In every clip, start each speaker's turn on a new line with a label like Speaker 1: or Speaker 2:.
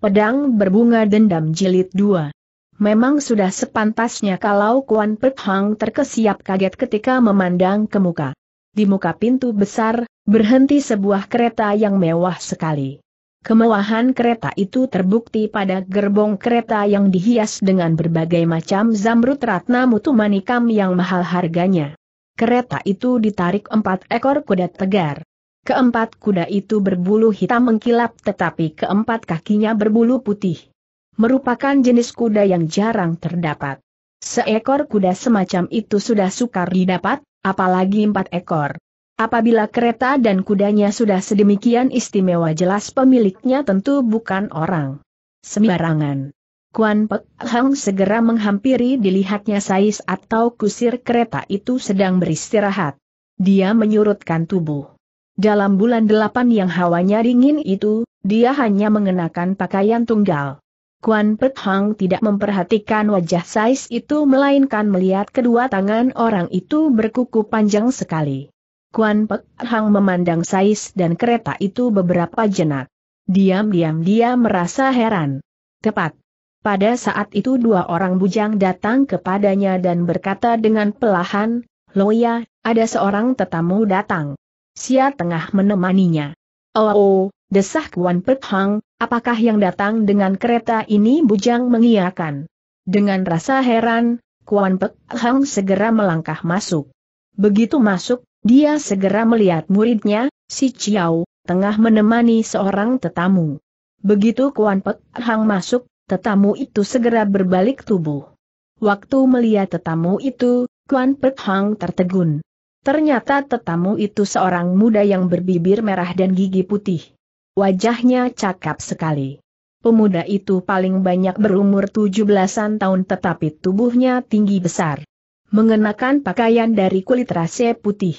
Speaker 1: Pedang Berbunga Dendam Jilid 2 Memang sudah sepantasnya kalau Kuan Pek Hang terkesiap kaget ketika memandang ke muka. Di muka pintu besar, berhenti sebuah kereta yang mewah sekali. Kemewahan kereta itu terbukti pada gerbong kereta yang dihias dengan berbagai macam zamrud ratna mutu manikam yang mahal harganya. Kereta itu ditarik empat ekor kuda tegar. Keempat kuda itu berbulu hitam mengkilap tetapi keempat kakinya berbulu putih. Merupakan jenis kuda yang jarang terdapat. Seekor kuda semacam itu sudah sukar didapat, apalagi empat ekor. Apabila kereta dan kudanya sudah sedemikian istimewa jelas pemiliknya tentu bukan orang. Sembarangan. Kuan Pek Hang segera menghampiri dilihatnya Sais atau kusir kereta itu sedang beristirahat. Dia menyurutkan tubuh. Dalam bulan delapan yang hawanya dingin itu, dia hanya mengenakan pakaian tunggal. Kuan Pet Hang tidak memperhatikan wajah Sais itu melainkan melihat kedua tangan orang itu berkuku panjang sekali. Kuan Pet Hang memandang Sais dan kereta itu beberapa jenak. Diam-diam dia merasa heran. Tepat. Pada saat itu dua orang bujang datang kepadanya dan berkata dengan pelahan, Loya, ada seorang tetamu datang. Sia tengah menemaninya. Oh, oh desah Kuan Pek Hang, apakah yang datang dengan kereta ini bujang mengiakan. Dengan rasa heran, Kuan Pek Hang segera melangkah masuk. Begitu masuk, dia segera melihat muridnya, si Chiao, tengah menemani seorang tetamu. Begitu Kuan Pek Hang masuk, tetamu itu segera berbalik tubuh. Waktu melihat tetamu itu, Kuan Pek Hang tertegun. Ternyata tetamu itu seorang muda yang berbibir merah dan gigi putih. Wajahnya cakap sekali. Pemuda itu paling banyak berumur 17-an tahun tetapi tubuhnya tinggi besar. Mengenakan pakaian dari kulit rase putih.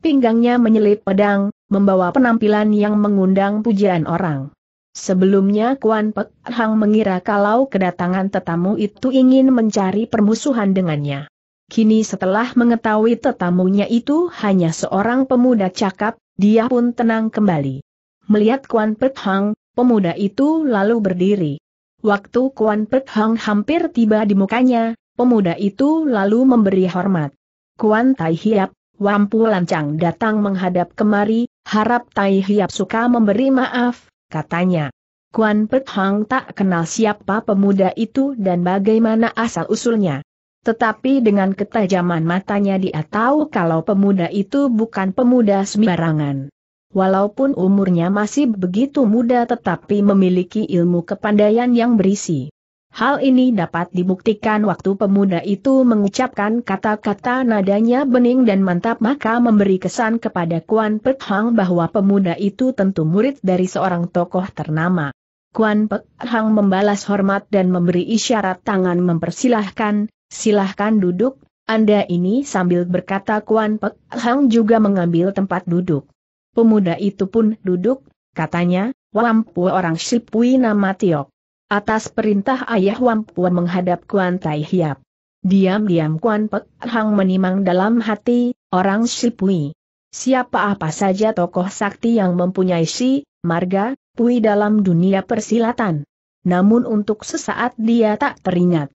Speaker 1: Pinggangnya menyelip pedang, membawa penampilan yang mengundang pujian orang. Sebelumnya Kuan Pek Hang mengira kalau kedatangan tetamu itu ingin mencari permusuhan dengannya. Kini setelah mengetahui tetamunya itu hanya seorang pemuda cakap, dia pun tenang kembali. Melihat Kuan Pek Hang, pemuda itu lalu berdiri. Waktu Kuan Pek Hang hampir tiba di mukanya, pemuda itu lalu memberi hormat. Kuan Tai Hiap, Wampu Lancang datang menghadap kemari, harap Tai Hiap suka memberi maaf, katanya. Kuan Pek Hang tak kenal siapa pemuda itu dan bagaimana asal-usulnya. Tetapi dengan ketajaman matanya dia tahu kalau pemuda itu bukan pemuda sembarangan. Walaupun umurnya masih begitu muda tetapi memiliki ilmu kepandaian yang berisi. Hal ini dapat dibuktikan waktu pemuda itu mengucapkan kata-kata nadanya bening dan mantap maka memberi kesan kepada Kuan Pek Hang bahwa pemuda itu tentu murid dari seorang tokoh ternama. Kuan Pek Hang membalas hormat dan memberi isyarat tangan mempersilahkan, Silahkan duduk, Anda ini sambil berkata Kuan Pek Hang juga mengambil tempat duduk. Pemuda itu pun duduk, katanya, Wampu orang sipui nama Tiok. Atas perintah ayah Wampu menghadap Kuan Tai Hiap. Diam-diam Kuan Pek Hang menimang dalam hati, orang sipui. Siapa apa saja tokoh sakti yang mempunyai si, marga, pui dalam dunia persilatan. Namun untuk sesaat dia tak teringat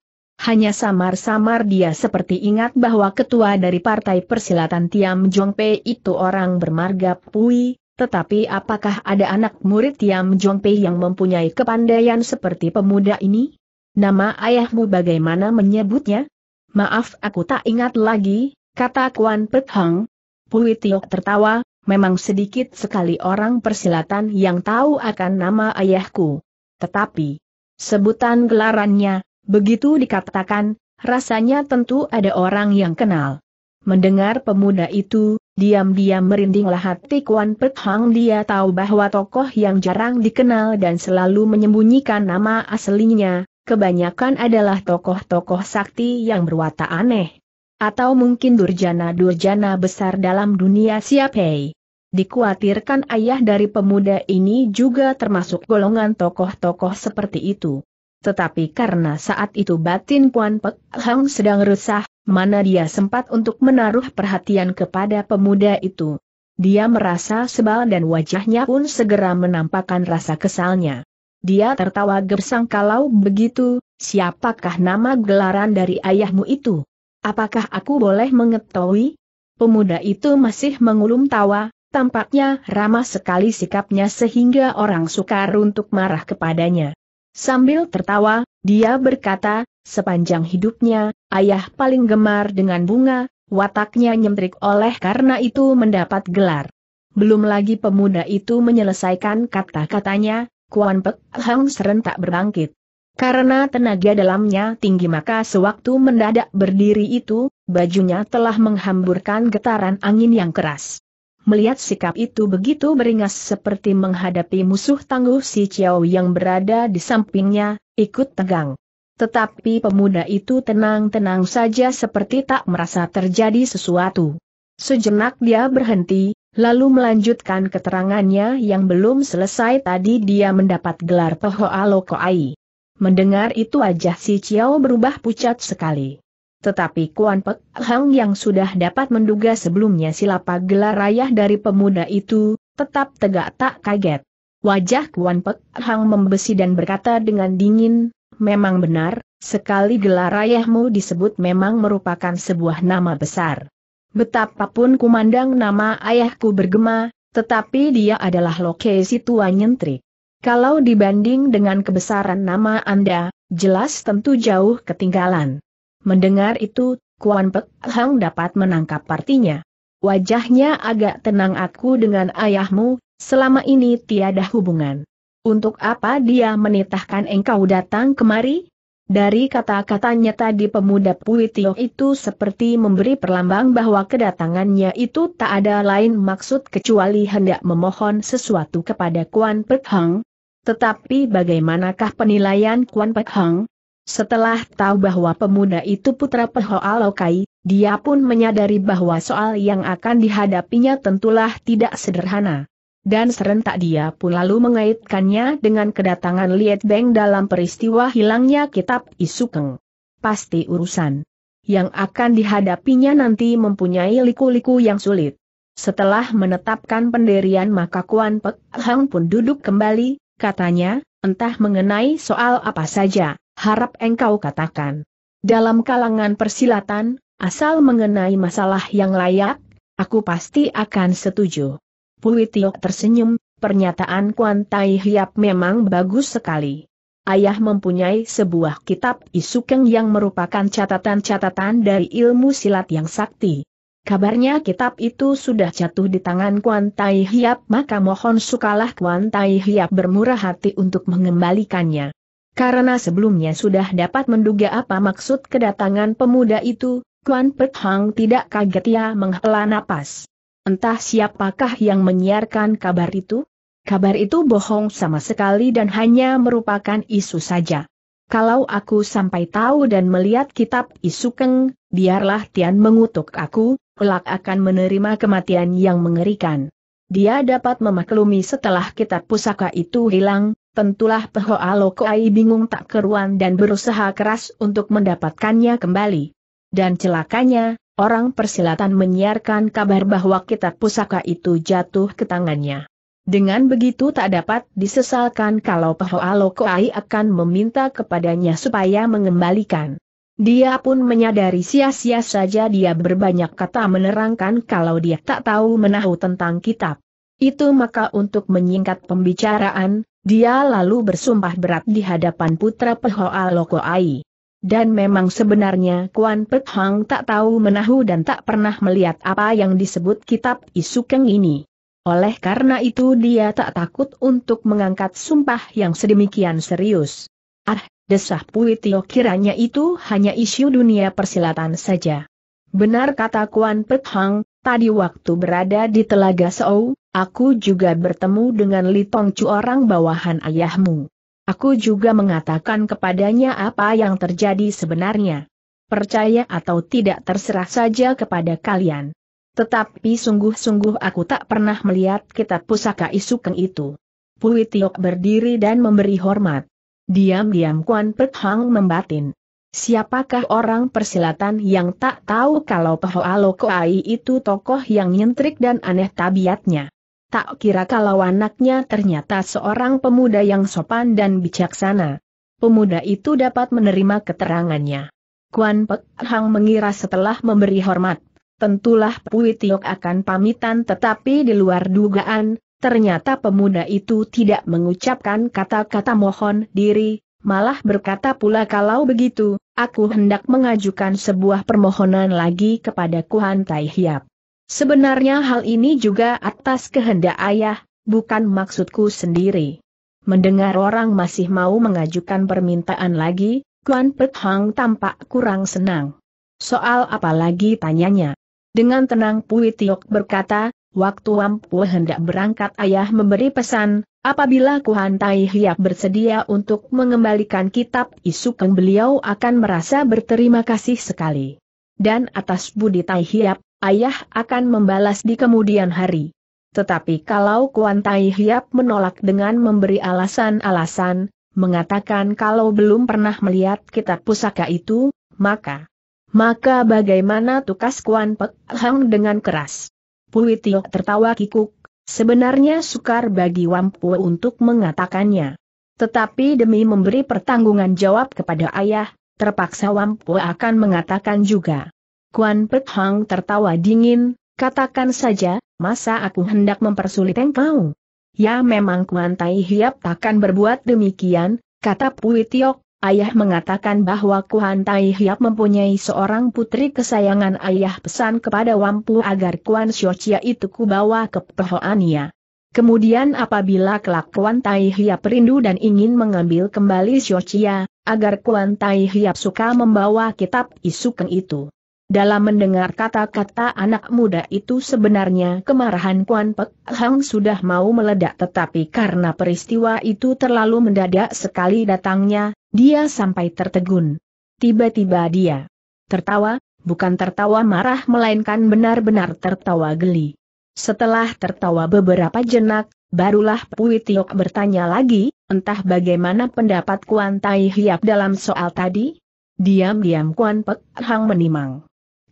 Speaker 1: hanya samar-samar dia seperti ingat bahwa ketua dari Partai Persilatan Tiam Jongpe itu orang bermarga Pui, tetapi apakah ada anak murid Tiam Jongpe yang mempunyai kepandaian seperti pemuda ini? Nama ayahmu bagaimana menyebutnya? Maaf aku tak ingat lagi, kata Kuan Pek Hang. Pui Tio tertawa, memang sedikit sekali orang persilatan yang tahu akan nama ayahku. Tetapi, sebutan gelarannya, Begitu dikatakan, rasanya tentu ada orang yang kenal. Mendengar pemuda itu, diam-diam merindinglah hati Kuan Pek Hang dia tahu bahwa tokoh yang jarang dikenal dan selalu menyembunyikan nama aslinya, kebanyakan adalah tokoh-tokoh sakti yang berwatak aneh. Atau mungkin durjana-durjana besar dalam dunia Siapai. Dikuatirkan ayah dari pemuda ini juga termasuk golongan tokoh-tokoh seperti itu. Tetapi karena saat itu batin Kuan Pek Hang sedang resah, mana dia sempat untuk menaruh perhatian kepada pemuda itu. Dia merasa sebal dan wajahnya pun segera menampakkan rasa kesalnya. Dia tertawa gersang kalau begitu, siapakah nama gelaran dari ayahmu itu? Apakah aku boleh mengetahui? Pemuda itu masih mengulum tawa, tampaknya ramah sekali sikapnya sehingga orang sukar untuk marah kepadanya. Sambil tertawa, dia berkata, sepanjang hidupnya, ayah paling gemar dengan bunga, wataknya nyentrik oleh karena itu mendapat gelar. Belum lagi pemuda itu menyelesaikan kata-katanya, Kuan Pek Hang serentak berbangkit. Karena tenaga dalamnya tinggi maka sewaktu mendadak berdiri itu, bajunya telah menghamburkan getaran angin yang keras. Melihat sikap itu begitu beringas seperti menghadapi musuh tangguh si Chiao yang berada di sampingnya, ikut tegang. Tetapi pemuda itu tenang-tenang saja seperti tak merasa terjadi sesuatu. Sejenak dia berhenti, lalu melanjutkan keterangannya yang belum selesai tadi dia mendapat gelar Pehoa Lokoai. Mendengar itu wajah si Chiao berubah pucat sekali. Tetapi Kuan Pek Hang yang sudah dapat menduga sebelumnya silapa gelar ayah dari pemuda itu, tetap tegak tak kaget. Wajah Kuan Pek Hang membesi dan berkata dengan dingin, memang benar, sekali gelar ayahmu disebut memang merupakan sebuah nama besar. Betapapun kumandang nama ayahku bergema, tetapi dia adalah lokasi tua nyentrik. Kalau dibanding dengan kebesaran nama Anda, jelas tentu jauh ketinggalan. Mendengar itu, Kuan Pek Hang dapat menangkap partinya. Wajahnya agak tenang aku dengan ayahmu, selama ini tiada hubungan. Untuk apa dia menitahkan engkau datang kemari? Dari kata-katanya tadi pemuda Pui Tio itu seperti memberi perlambang bahwa kedatangannya itu tak ada lain maksud kecuali hendak memohon sesuatu kepada Kuan Pek Hang. Tetapi bagaimanakah penilaian Kuan Pek Hang? Setelah tahu bahwa pemuda itu putra Alokai, dia pun menyadari bahwa soal yang akan dihadapinya tentulah tidak sederhana. Dan serentak dia pun lalu mengaitkannya dengan kedatangan Liet Beng dalam peristiwa hilangnya kitab Isukeng. Pasti urusan yang akan dihadapinya nanti mempunyai liku-liku yang sulit. Setelah menetapkan pendirian maka Kuan Pek Hang pun duduk kembali, katanya, entah mengenai soal apa saja harap engkau katakan. Dalam kalangan persilatan, asal mengenai masalah yang layak, aku pasti akan setuju. Pui tersenyum, pernyataan Kuan Tai Hiap memang bagus sekali. Ayah mempunyai sebuah kitab Isukeng yang merupakan catatan-catatan dari ilmu silat yang sakti. Kabarnya kitab itu sudah jatuh di tangan Kuan Tai Hiap maka mohon sukalah Kuan Tai Hiap bermurah hati untuk mengembalikannya. Karena sebelumnya sudah dapat menduga apa maksud kedatangan pemuda itu, Kuan Pek Hang tidak kaget ia menghela napas. Entah siapakah yang menyiarkan kabar itu? Kabar itu bohong sama sekali dan hanya merupakan isu saja. Kalau aku sampai tahu dan melihat kitab isu keng, biarlah Tian mengutuk aku, kelak akan menerima kematian yang mengerikan. Dia dapat memaklumi setelah kitab pusaka itu hilang, Tentulah Peho Alokoai bingung tak keruan dan berusaha keras untuk mendapatkannya kembali. Dan celakanya, orang persilatan menyiarkan kabar bahwa kitab pusaka itu jatuh ke tangannya. Dengan begitu tak dapat disesalkan kalau Peho Alokoai akan meminta kepadanya supaya mengembalikan. Dia pun menyadari sia-sia saja dia berbanyak kata menerangkan kalau dia tak tahu menahu tentang kitab. Itu maka untuk menyingkat pembicaraan, dia lalu bersumpah berat di hadapan putra Pehoa Ai. Dan memang sebenarnya Kuan Pek Hang tak tahu menahu dan tak pernah melihat apa yang disebut kitab Isukeng ini. Oleh karena itu dia tak takut untuk mengangkat sumpah yang sedemikian serius. Ah, desah Tio kiranya itu hanya isu dunia persilatan saja. Benar kata Kuan Pek Hang, tadi waktu berada di Telaga Sou, Aku juga bertemu dengan Li Tongcu orang bawahan ayahmu. Aku juga mengatakan kepadanya apa yang terjadi sebenarnya. Percaya atau tidak terserah saja kepada kalian. Tetapi sungguh-sungguh aku tak pernah melihat kitab pusaka Isukeng itu. Pui Tiok berdiri dan memberi hormat. Diam-diam Kuan Pek Hang membatin. Siapakah orang persilatan yang tak tahu kalau Paho Ai itu tokoh yang nyentrik dan aneh tabiatnya? Tak kira kalau anaknya ternyata seorang pemuda yang sopan dan bijaksana. Pemuda itu dapat menerima keterangannya. Kuan Pek Hang mengira setelah memberi hormat, tentulah Pui Tiok akan pamitan tetapi di luar dugaan, ternyata pemuda itu tidak mengucapkan kata-kata mohon diri, malah berkata pula kalau begitu, aku hendak mengajukan sebuah permohonan lagi kepada Kuan Tai Hiap. Sebenarnya hal ini juga atas kehendak ayah, bukan maksudku sendiri. Mendengar orang masih mau mengajukan permintaan lagi, Kuan Pek Hang tampak kurang senang. Soal apa lagi tanyanya? Dengan tenang Pui Tiok berkata, waktu Ampu hendak berangkat ayah memberi pesan, Apabila Kuan Tai Hiap bersedia untuk mengembalikan kitab Isukeng beliau akan merasa berterima kasih sekali. Dan atas budi Tai Hiap, ayah akan membalas di kemudian hari. Tetapi kalau Kuan Tai Hiap menolak dengan memberi alasan-alasan, mengatakan kalau belum pernah melihat kitab pusaka itu, maka maka bagaimana tukas Kuan Pek Hang dengan keras? Pui Tio tertawa kikuk, sebenarnya sukar bagi Wampu untuk mengatakannya. Tetapi demi memberi pertanggungan jawab kepada ayah, terpaksa Wampu akan mengatakan juga. Kuan Pek Hang tertawa dingin, katakan saja, masa aku hendak mempersulit engkau? Ya memang Kuan Tai Hiap takkan berbuat demikian, kata Pui Tiok, ayah mengatakan bahwa Kuan Tai Hiap mempunyai seorang putri kesayangan ayah pesan kepada Wampu agar Kuan Siocia itu kubawa ke Pehoania. Kemudian apabila kelak Kuan Tai Hiap rindu dan ingin mengambil kembali Siocia, agar Kuan Tai Hiap suka membawa kitab Isukeng itu. Dalam mendengar kata-kata anak muda itu sebenarnya kemarahan Kuan Pek Hang sudah mau meledak tetapi karena peristiwa itu terlalu mendadak sekali datangnya, dia sampai tertegun. Tiba-tiba dia tertawa, bukan tertawa marah melainkan benar-benar tertawa geli. Setelah tertawa beberapa jenak, barulah Pui Tiok bertanya lagi, entah bagaimana pendapat Kuan Tai Hiap dalam soal tadi? Diam-diam Kuan Pek Hang menimang.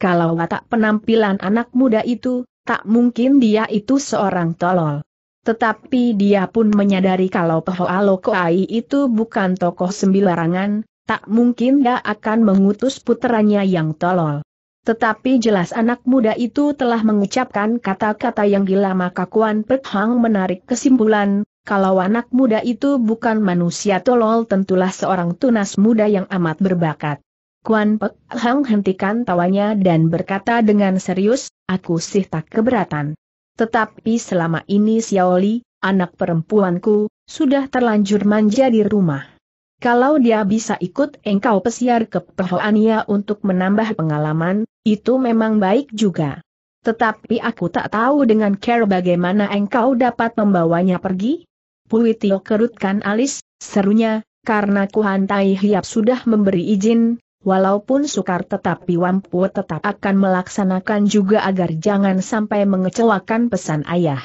Speaker 1: Kalau watak penampilan anak muda itu, tak mungkin dia itu seorang tolol. Tetapi dia pun menyadari kalau Pahoa Lokoai itu bukan tokoh sembilarangan, tak mungkin dia akan mengutus puteranya yang tolol. Tetapi jelas anak muda itu telah mengucapkan kata-kata yang gila maka Kuan Pek Hang menarik kesimpulan, kalau anak muda itu bukan manusia tolol tentulah seorang tunas muda yang amat berbakat. Kuan Pek Hang hentikan tawanya dan berkata dengan serius, aku sih tak keberatan. Tetapi selama ini Xiaoli, anak perempuanku, sudah terlanjur manja di rumah. Kalau dia bisa ikut engkau pesiar ke Pehoania untuk menambah pengalaman, itu memang baik juga. Tetapi aku tak tahu dengan care bagaimana engkau dapat membawanya pergi. Pui Tio kerutkan alis, serunya, karena Kuhan Tai Hiap sudah memberi izin, Walaupun sukar tetapi Wampu tetap akan melaksanakan juga agar jangan sampai mengecewakan pesan ayah.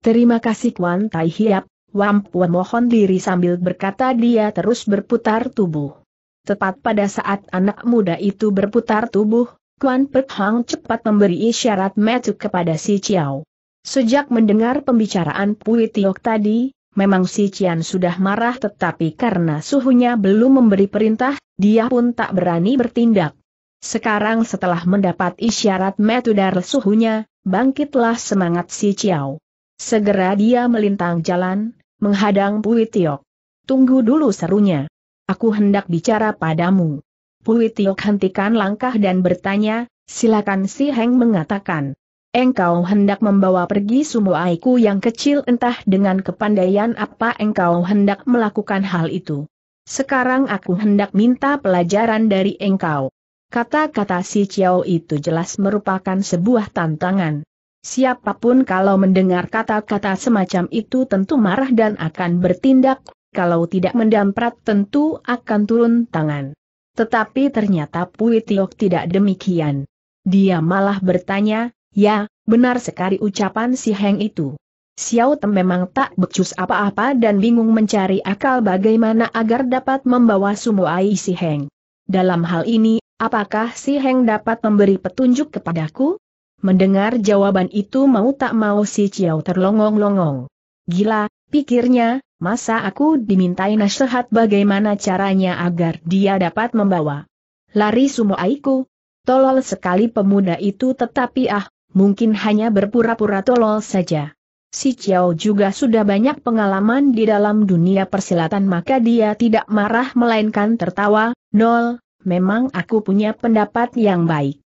Speaker 1: Terima kasih Kwan Tai Hiap, Wampu mohon diri sambil berkata dia terus berputar tubuh. Tepat pada saat anak muda itu berputar tubuh, Kwan Pek Hang cepat memberi isyarat metu kepada si Chiao. Sejak mendengar pembicaraan Pui Tiok tadi, Memang si Cian sudah marah tetapi karena suhunya belum memberi perintah, dia pun tak berani bertindak. Sekarang setelah mendapat isyarat metudar suhunya, bangkitlah semangat si Ciao. Segera dia melintang jalan, menghadang Pui Tiok. Tunggu dulu serunya. Aku hendak bicara padamu. Pui Tiok hentikan langkah dan bertanya, silakan si Heng mengatakan. Engkau hendak membawa pergi semua aiku yang kecil entah dengan kepandaian apa engkau hendak melakukan hal itu. Sekarang aku hendak minta pelajaran dari engkau. Kata-kata si Chiao itu jelas merupakan sebuah tantangan. Siapapun kalau mendengar kata-kata semacam itu tentu marah dan akan bertindak, kalau tidak mendamprat tentu akan turun tangan. Tetapi ternyata Pui Tiok tidak demikian. Dia malah bertanya, ya, benar sekali ucapan si Heng itu. Xiao Tem memang tak becus apa-apa dan bingung mencari akal bagaimana agar dapat membawa Sumuai Si Heng. Dalam hal ini, apakah Si Heng dapat memberi petunjuk kepadaku? Mendengar jawaban itu mau tak mau si Xiao terlongong-longong. Gila, pikirnya, masa aku dimintai nasihat bagaimana caranya agar dia dapat membawa lari sumo Sumuaiku? Tolol sekali pemuda itu tetapi ah, mungkin hanya berpura-pura tolol saja. Si Chiao juga sudah banyak pengalaman di dalam dunia persilatan maka dia tidak marah melainkan tertawa, Nol, memang aku punya pendapat yang baik.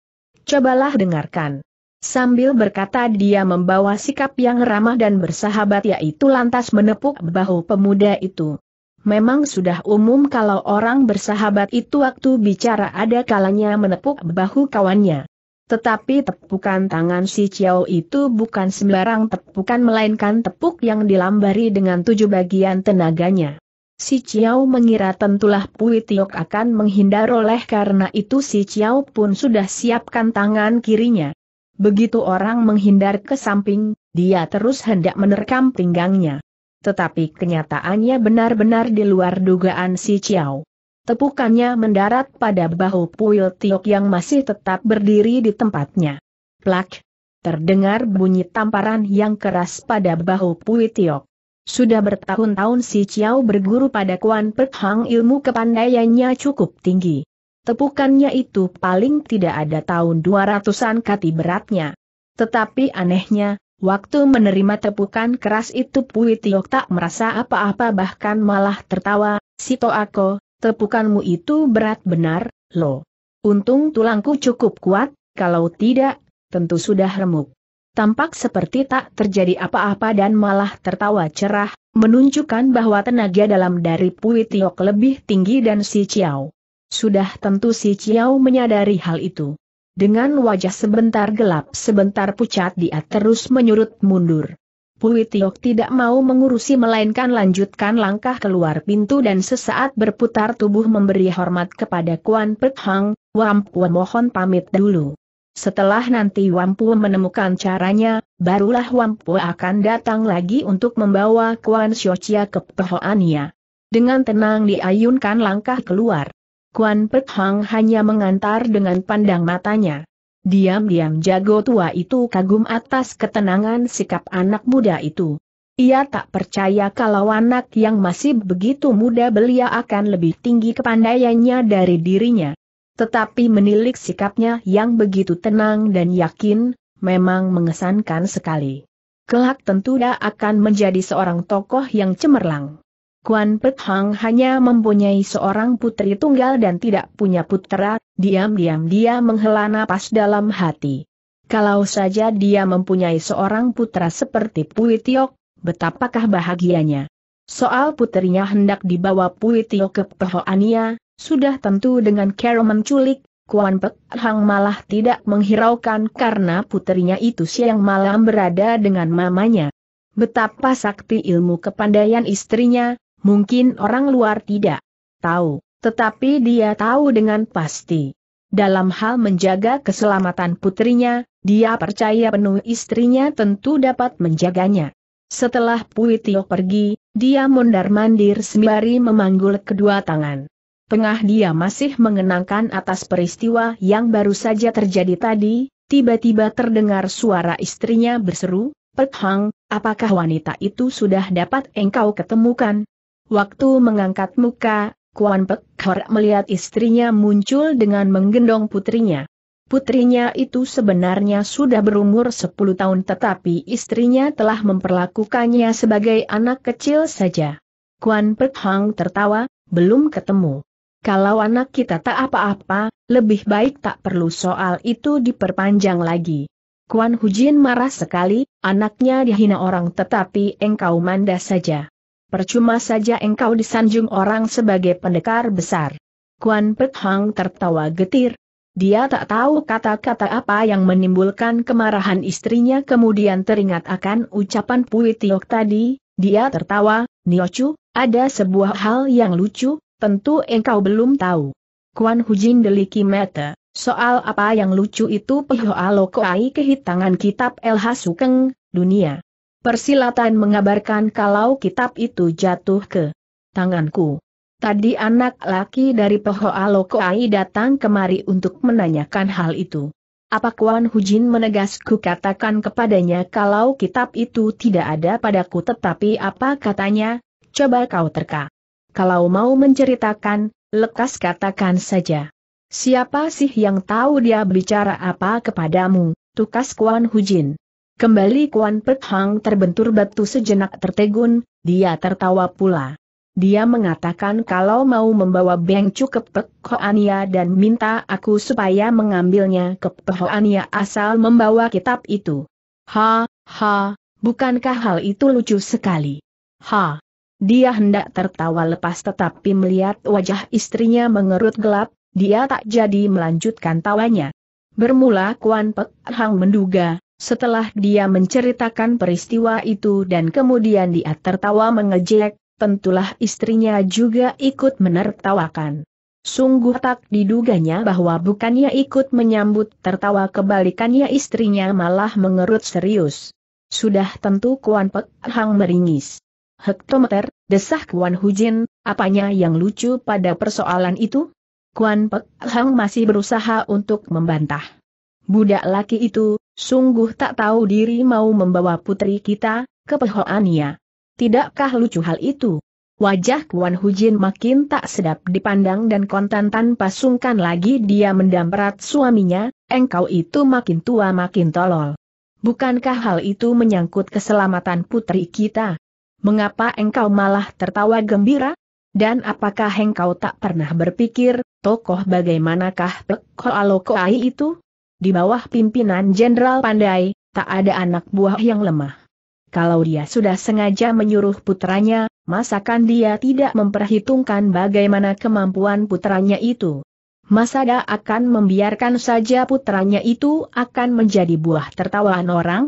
Speaker 1: Cobalah dengarkan. Sambil berkata dia membawa sikap yang ramah dan bersahabat yaitu lantas menepuk bahu pemuda itu. Memang sudah umum kalau orang bersahabat itu waktu bicara ada kalanya menepuk bahu kawannya. Tetapi tepukan tangan si Chiao itu bukan sembarang tepukan melainkan tepuk yang dilambari dengan tujuh bagian tenaganya. Si Chiao mengira tentulah Pui Tiok akan menghindar oleh karena itu si Chiao pun sudah siapkan tangan kirinya. Begitu orang menghindar ke samping, dia terus hendak menerkam pinggangnya. Tetapi kenyataannya benar-benar di luar dugaan si Chiao. Tepukannya mendarat pada bahu puil Tiok yang masih tetap berdiri di tempatnya. Plak! Terdengar bunyi tamparan yang keras pada bahu puil Tiok. Sudah bertahun-tahun si Ciao berguru pada Kuan Pek Hang ilmu kepandaiannya cukup tinggi. Tepukannya itu paling tidak ada tahun 200-an kati beratnya. Tetapi anehnya, waktu menerima tepukan keras itu Pui Tiok tak merasa apa-apa bahkan malah tertawa, Sito Ako, Tepukanmu itu berat benar, lo. Untung tulangku cukup kuat, kalau tidak, tentu sudah remuk. Tampak seperti tak terjadi apa-apa dan malah tertawa cerah, menunjukkan bahwa tenaga dalam dari Pui Tiok lebih tinggi dan si Ciao. Sudah tentu si Ciao menyadari hal itu. Dengan wajah sebentar gelap sebentar pucat dia terus menyurut mundur. Pui Tiok tidak mau mengurusi melainkan lanjutkan langkah keluar pintu dan sesaat berputar tubuh memberi hormat kepada Kuan Pek Hang, Wampu mohon pamit dulu. Setelah nanti Wampu menemukan caranya, barulah Wampu akan datang lagi untuk membawa Kuan Chia ke Pehoania. Dengan tenang diayunkan langkah keluar. Kuan Pek Hang hanya mengantar dengan pandang matanya. Diam-diam jago tua itu kagum atas ketenangan sikap anak muda itu. Ia tak percaya kalau anak yang masih begitu muda belia akan lebih tinggi kepandaiannya dari dirinya. Tetapi menilik sikapnya yang begitu tenang dan yakin, memang mengesankan sekali. Kelak tentu dia akan menjadi seorang tokoh yang cemerlang. Kuan Pet Hang hanya mempunyai seorang putri tunggal dan tidak punya putera, diam-diam dia menghela napas dalam hati. Kalau saja dia mempunyai seorang putra seperti Pui Tiok, betapakah bahagianya. Soal putrinya hendak dibawa Pui Tiok ke Pehoania, sudah tentu dengan cara menculik, Kuan Pek Hang malah tidak menghiraukan karena putrinya itu siang malam berada dengan mamanya. Betapa sakti ilmu kepandaian istrinya, Mungkin orang luar tidak tahu, tetapi dia tahu dengan pasti. Dalam hal menjaga keselamatan putrinya, dia percaya penuh istrinya tentu dapat menjaganya. Setelah Pui Tio pergi, dia mondar-mandir sembari memanggul kedua tangan. Tengah dia masih mengenangkan atas peristiwa yang baru saja terjadi tadi, tiba-tiba terdengar suara istrinya berseru, Pek apakah wanita itu sudah dapat engkau ketemukan? Waktu mengangkat muka, Kuan Pek Hor melihat istrinya muncul dengan menggendong putrinya. Putrinya itu sebenarnya sudah berumur 10 tahun tetapi istrinya telah memperlakukannya sebagai anak kecil saja. Kuan Pek Hang tertawa, belum ketemu. Kalau anak kita tak apa-apa, lebih baik tak perlu soal itu diperpanjang lagi. Kuan Hujin marah sekali, anaknya dihina orang tetapi engkau manda saja. Percuma saja engkau disanjung orang sebagai pendekar besar. Kuan Pek Hang tertawa getir. Dia tak tahu kata-kata apa yang menimbulkan kemarahan istrinya kemudian teringat akan ucapan Pui Tiok tadi, dia tertawa, Niochu, ada sebuah hal yang lucu, tentu engkau belum tahu. Kuan Hujin deliki mata, soal apa yang lucu itu Pihoa Lokoai kehitangan kitab El Hasukeng, dunia. Persilatan mengabarkan kalau kitab itu jatuh ke tanganku. Tadi anak laki dari Poho Alokoai datang kemari untuk menanyakan hal itu. Apa Kuan Hujin menegasku katakan kepadanya kalau kitab itu tidak ada padaku tetapi apa katanya, coba kau terka. Kalau mau menceritakan, lekas katakan saja. Siapa sih yang tahu dia bicara apa kepadamu, tukas Kuan Hujin? Kembali Kuan Pek Hang terbentur batu sejenak tertegun, dia tertawa pula. Dia mengatakan kalau mau membawa Beng Cu ke Pek Hoania dan minta aku supaya mengambilnya ke Pek Hoania asal membawa kitab itu. Ha, ha, bukankah hal itu lucu sekali? Ha. Dia hendak tertawa lepas tetapi melihat wajah istrinya mengerut gelap, dia tak jadi melanjutkan tawanya. Bermula Kuan Pek Hang menduga, setelah dia menceritakan peristiwa itu dan kemudian dia tertawa mengejek, tentulah istrinya juga ikut menertawakan. Sungguh tak diduganya bahwa bukannya ikut menyambut tertawa kebalikannya istrinya malah mengerut serius. Sudah tentu Kuan Pek Hang meringis. Hektometer, desah Kuan Hujin, apanya yang lucu pada persoalan itu? Kuan Pek Hang masih berusaha untuk membantah. Budak laki itu, Sungguh tak tahu diri mau membawa putri kita, ke pehoannya. Tidakkah lucu hal itu? Wajah Kuan Hujin makin tak sedap dipandang dan kontan tanpa sungkan lagi dia mendamperat suaminya, engkau itu makin tua makin tolol. Bukankah hal itu menyangkut keselamatan putri kita? Mengapa engkau malah tertawa gembira? Dan apakah engkau tak pernah berpikir, tokoh bagaimanakah Pek Hoalokoai itu? Di bawah pimpinan Jenderal Pandai, tak ada anak buah yang lemah. Kalau dia sudah sengaja menyuruh putranya, masakan dia tidak memperhitungkan bagaimana kemampuan putranya itu. Masada akan membiarkan saja putranya itu akan menjadi buah tertawaan orang?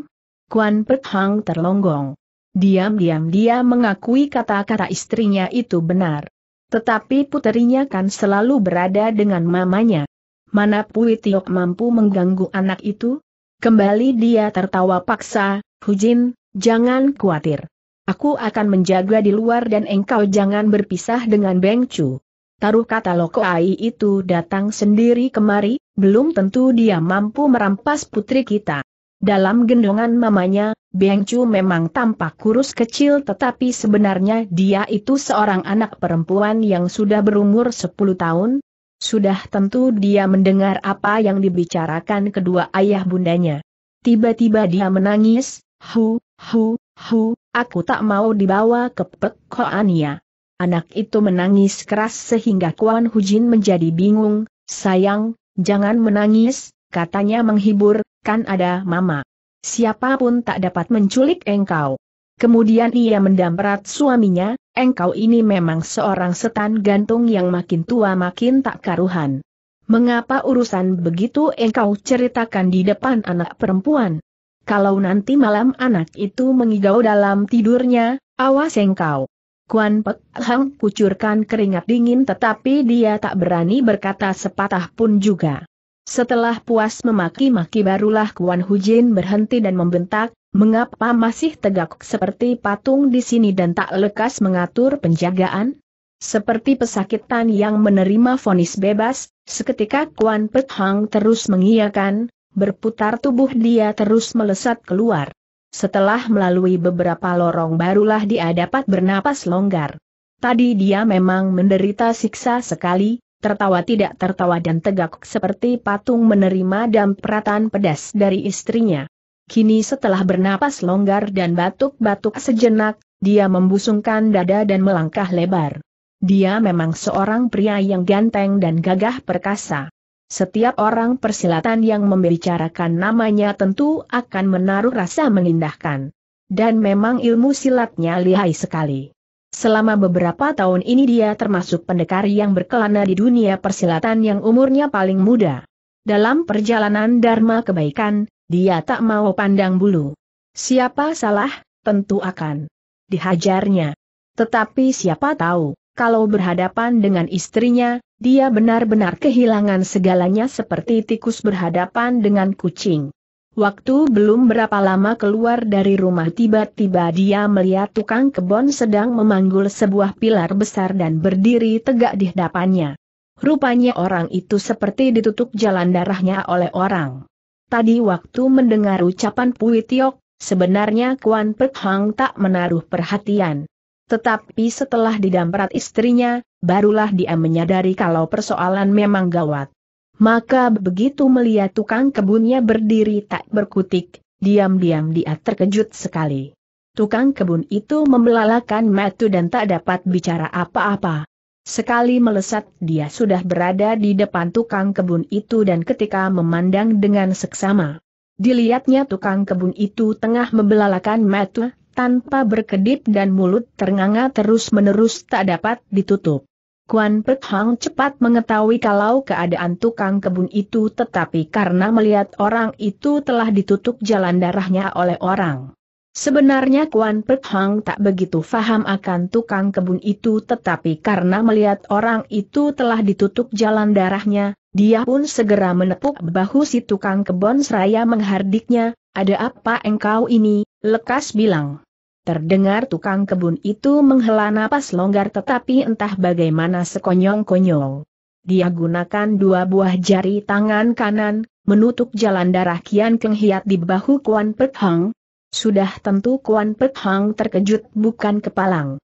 Speaker 1: Kuan Pek terlonggong. Diam-diam dia mengakui kata-kata istrinya itu benar. Tetapi puterinya kan selalu berada dengan mamanya mana Pui Tiok mampu mengganggu anak itu? Kembali dia tertawa paksa, Hujin, jangan khawatir. Aku akan menjaga di luar dan engkau jangan berpisah dengan Beng Chu. Taruh kata Loko Ai itu datang sendiri kemari, belum tentu dia mampu merampas putri kita. Dalam gendongan mamanya, Beng Chu memang tampak kurus kecil tetapi sebenarnya dia itu seorang anak perempuan yang sudah berumur 10 tahun, sudah tentu dia mendengar apa yang dibicarakan kedua ayah bundanya. Tiba-tiba dia menangis, hu, hu, hu, aku tak mau dibawa ke Pekoania. Anak itu menangis keras sehingga Kuan Hujin menjadi bingung, sayang, jangan menangis, katanya menghibur, kan ada mama. Siapapun tak dapat menculik engkau. Kemudian ia mendamprat suaminya, engkau ini memang seorang setan gantung yang makin tua makin tak karuhan. Mengapa urusan begitu engkau ceritakan di depan anak perempuan? Kalau nanti malam anak itu mengigau dalam tidurnya, awas engkau. Kuan Pek Hang kucurkan keringat dingin tetapi dia tak berani berkata sepatah pun juga. Setelah puas memaki-maki barulah Kuan Hujin berhenti dan membentak, mengapa masih tegak seperti patung di sini dan tak lekas mengatur penjagaan? Seperti pesakitan yang menerima vonis bebas, seketika Kuan Pet Hang terus mengiyakan, berputar tubuh dia terus melesat keluar. Setelah melalui beberapa lorong barulah dia dapat bernapas longgar. Tadi dia memang menderita siksa sekali, tertawa tidak tertawa dan tegak seperti patung menerima dampratan pedas dari istrinya. Kini setelah bernapas longgar dan batuk-batuk sejenak, dia membusungkan dada dan melangkah lebar. Dia memang seorang pria yang ganteng dan gagah perkasa. Setiap orang persilatan yang membicarakan namanya tentu akan menaruh rasa mengindahkan. Dan memang ilmu silatnya lihai sekali. Selama beberapa tahun ini dia termasuk pendekar yang berkelana di dunia persilatan yang umurnya paling muda. Dalam perjalanan Dharma kebaikan, dia tak mau pandang bulu. Siapa salah, tentu akan dihajarnya. Tetapi siapa tahu, kalau berhadapan dengan istrinya, dia benar-benar kehilangan segalanya seperti tikus berhadapan dengan kucing. Waktu belum berapa lama keluar dari rumah tiba-tiba dia melihat tukang kebon sedang memanggul sebuah pilar besar dan berdiri tegak di hadapannya. Rupanya orang itu seperti ditutup jalan darahnya oleh orang. Tadi waktu mendengar ucapan Pui Tiok, sebenarnya Kuan Pek Hang tak menaruh perhatian. Tetapi setelah didamprat istrinya, barulah dia menyadari kalau persoalan memang gawat. Maka begitu melihat tukang kebunnya berdiri tak berkutik, diam-diam dia terkejut sekali. Tukang kebun itu membelalakan matu dan tak dapat bicara apa-apa. Sekali melesat dia sudah berada di depan tukang kebun itu dan ketika memandang dengan seksama. Dilihatnya tukang kebun itu tengah membelalakan mata, tanpa berkedip dan mulut ternganga terus-menerus tak dapat ditutup. Kuan Pek Hang cepat mengetahui kalau keadaan tukang kebun itu tetapi karena melihat orang itu telah ditutup jalan darahnya oleh orang. Sebenarnya Kuan Pek Hang tak begitu faham akan tukang kebun itu tetapi karena melihat orang itu telah ditutup jalan darahnya, dia pun segera menepuk bahu si tukang kebun seraya menghardiknya, ada apa engkau ini, lekas bilang. Terdengar tukang kebun itu menghela napas longgar tetapi entah bagaimana sekonyong-konyong. Dia gunakan dua buah jari tangan kanan, menutup jalan darah Kian Keng Hiat di bahu Kuan Pek Hang, sudah tentu Kuan Pek Hang terkejut bukan kepalang.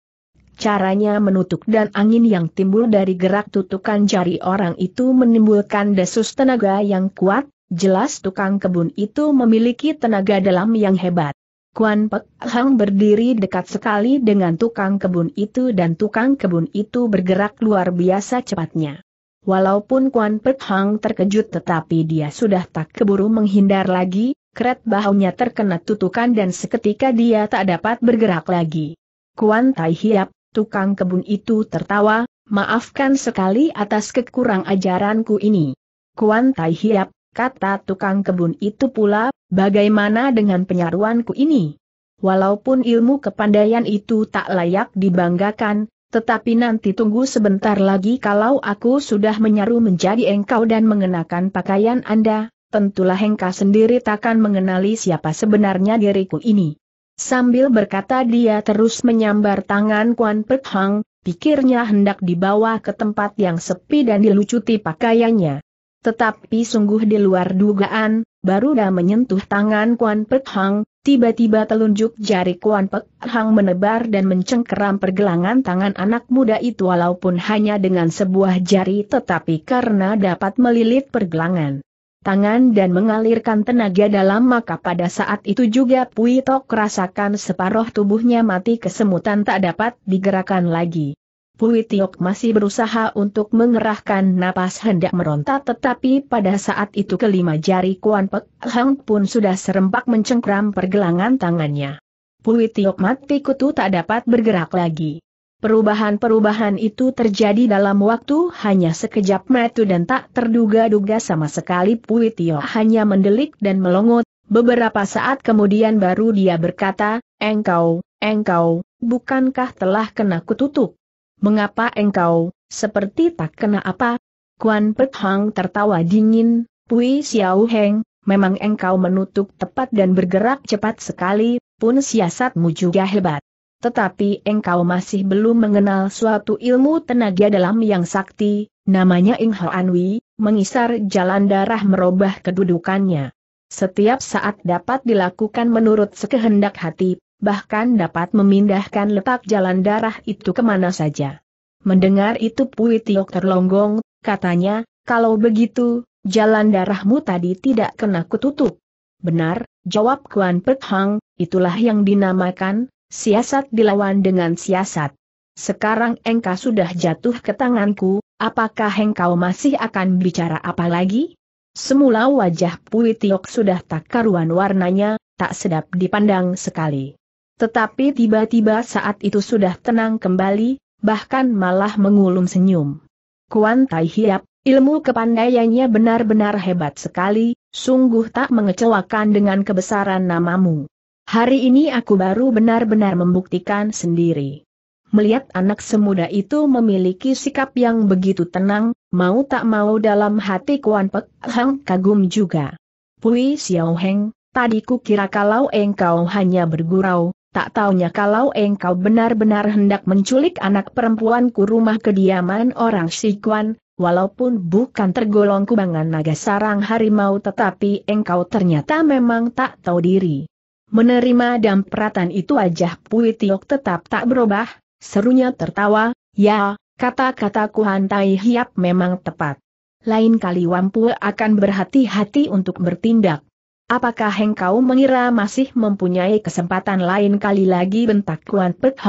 Speaker 1: Caranya menutup dan angin yang timbul dari gerak tutukan jari orang itu menimbulkan desus tenaga yang kuat, jelas tukang kebun itu memiliki tenaga dalam yang hebat. Kuan Pek Hang berdiri dekat sekali dengan tukang kebun itu dan tukang kebun itu bergerak luar biasa cepatnya. Walaupun Kuan Pek Hang terkejut tetapi dia sudah tak keburu menghindar lagi, keret bahunya terkena tutukan dan seketika dia tak dapat bergerak lagi. Kuan Tai Hiap, tukang kebun itu tertawa, maafkan sekali atas kekurang ajaranku ini. Kuan Tai Hiap, kata tukang kebun itu pula, bagaimana dengan penyaruanku ini? Walaupun ilmu kepandaian itu tak layak dibanggakan, tetapi nanti tunggu sebentar lagi kalau aku sudah menyaru menjadi engkau dan mengenakan pakaian Anda, tentulah Hengka sendiri takkan mengenali siapa sebenarnya diriku ini. Sambil berkata dia terus menyambar tangan Kuan Pek Hang, pikirnya hendak dibawa ke tempat yang sepi dan dilucuti pakaiannya. Tetapi sungguh di luar dugaan, baru dah menyentuh tangan Kuan Pek Hang, tiba-tiba telunjuk jari Kuan Pek Hang menebar dan mencengkeram pergelangan tangan anak muda itu walaupun hanya dengan sebuah jari tetapi karena dapat melilit pergelangan tangan dan mengalirkan tenaga dalam maka pada saat itu juga Pui Tok rasakan separuh tubuhnya mati kesemutan tak dapat digerakkan lagi. Pui Tiok masih berusaha untuk mengerahkan napas hendak meronta tetapi pada saat itu kelima jari Kuan Pek Hang pun sudah serempak mencengkram pergelangan tangannya. Pui Tiok mati kutu tak dapat bergerak lagi. Perubahan-perubahan itu terjadi dalam waktu hanya sekejap metu dan tak terduga-duga sama sekali Pui Tio hanya mendelik dan melongot, beberapa saat kemudian baru dia berkata, Engkau, engkau, bukankah telah kena kututup? Mengapa engkau, seperti tak kena apa? Kuan Pek Hang tertawa dingin, Pui Xiao Heng, memang engkau menutup tepat dan bergerak cepat sekali, pun siasatmu juga hebat tetapi engkau masih belum mengenal suatu ilmu tenaga dalam yang sakti, namanya Ing Anwi, mengisar jalan darah merubah kedudukannya. Setiap saat dapat dilakukan menurut sekehendak hati, bahkan dapat memindahkan letak jalan darah itu kemana saja. Mendengar itu Pui Tiok terlonggong, katanya, kalau begitu, jalan darahmu tadi tidak kena kututup. Benar, jawab Kuan Pek Hang, itulah yang dinamakan, siasat dilawan dengan siasat. Sekarang engkau sudah jatuh ke tanganku, apakah engkau masih akan bicara apa lagi? Semula wajah Pui Tiok sudah tak karuan warnanya, tak sedap dipandang sekali. Tetapi tiba-tiba saat itu sudah tenang kembali, bahkan malah mengulum senyum. Kuan Tai Hiap, ilmu kepandaiannya benar-benar hebat sekali, sungguh tak mengecewakan dengan kebesaran namamu. Hari ini aku baru benar-benar membuktikan sendiri. Melihat anak semuda itu memiliki sikap yang begitu tenang, mau tak mau dalam hati Kuan Pek Hang kagum juga. Pui Xiao Heng, tadi ku kira kalau engkau hanya bergurau, tak taunya kalau engkau benar-benar hendak menculik anak perempuanku rumah kediaman orang Kuan, Walaupun bukan tergolong kubangan naga sarang harimau tetapi engkau ternyata memang tak tahu diri. Menerima dampratan itu aja, Pui tetap tak berubah, serunya tertawa, ya, kata-kataku hantai hiap memang tepat. Lain kali Wampu akan berhati-hati untuk bertindak. Apakah engkau mengira masih mempunyai kesempatan lain kali lagi bentak Kuan Pek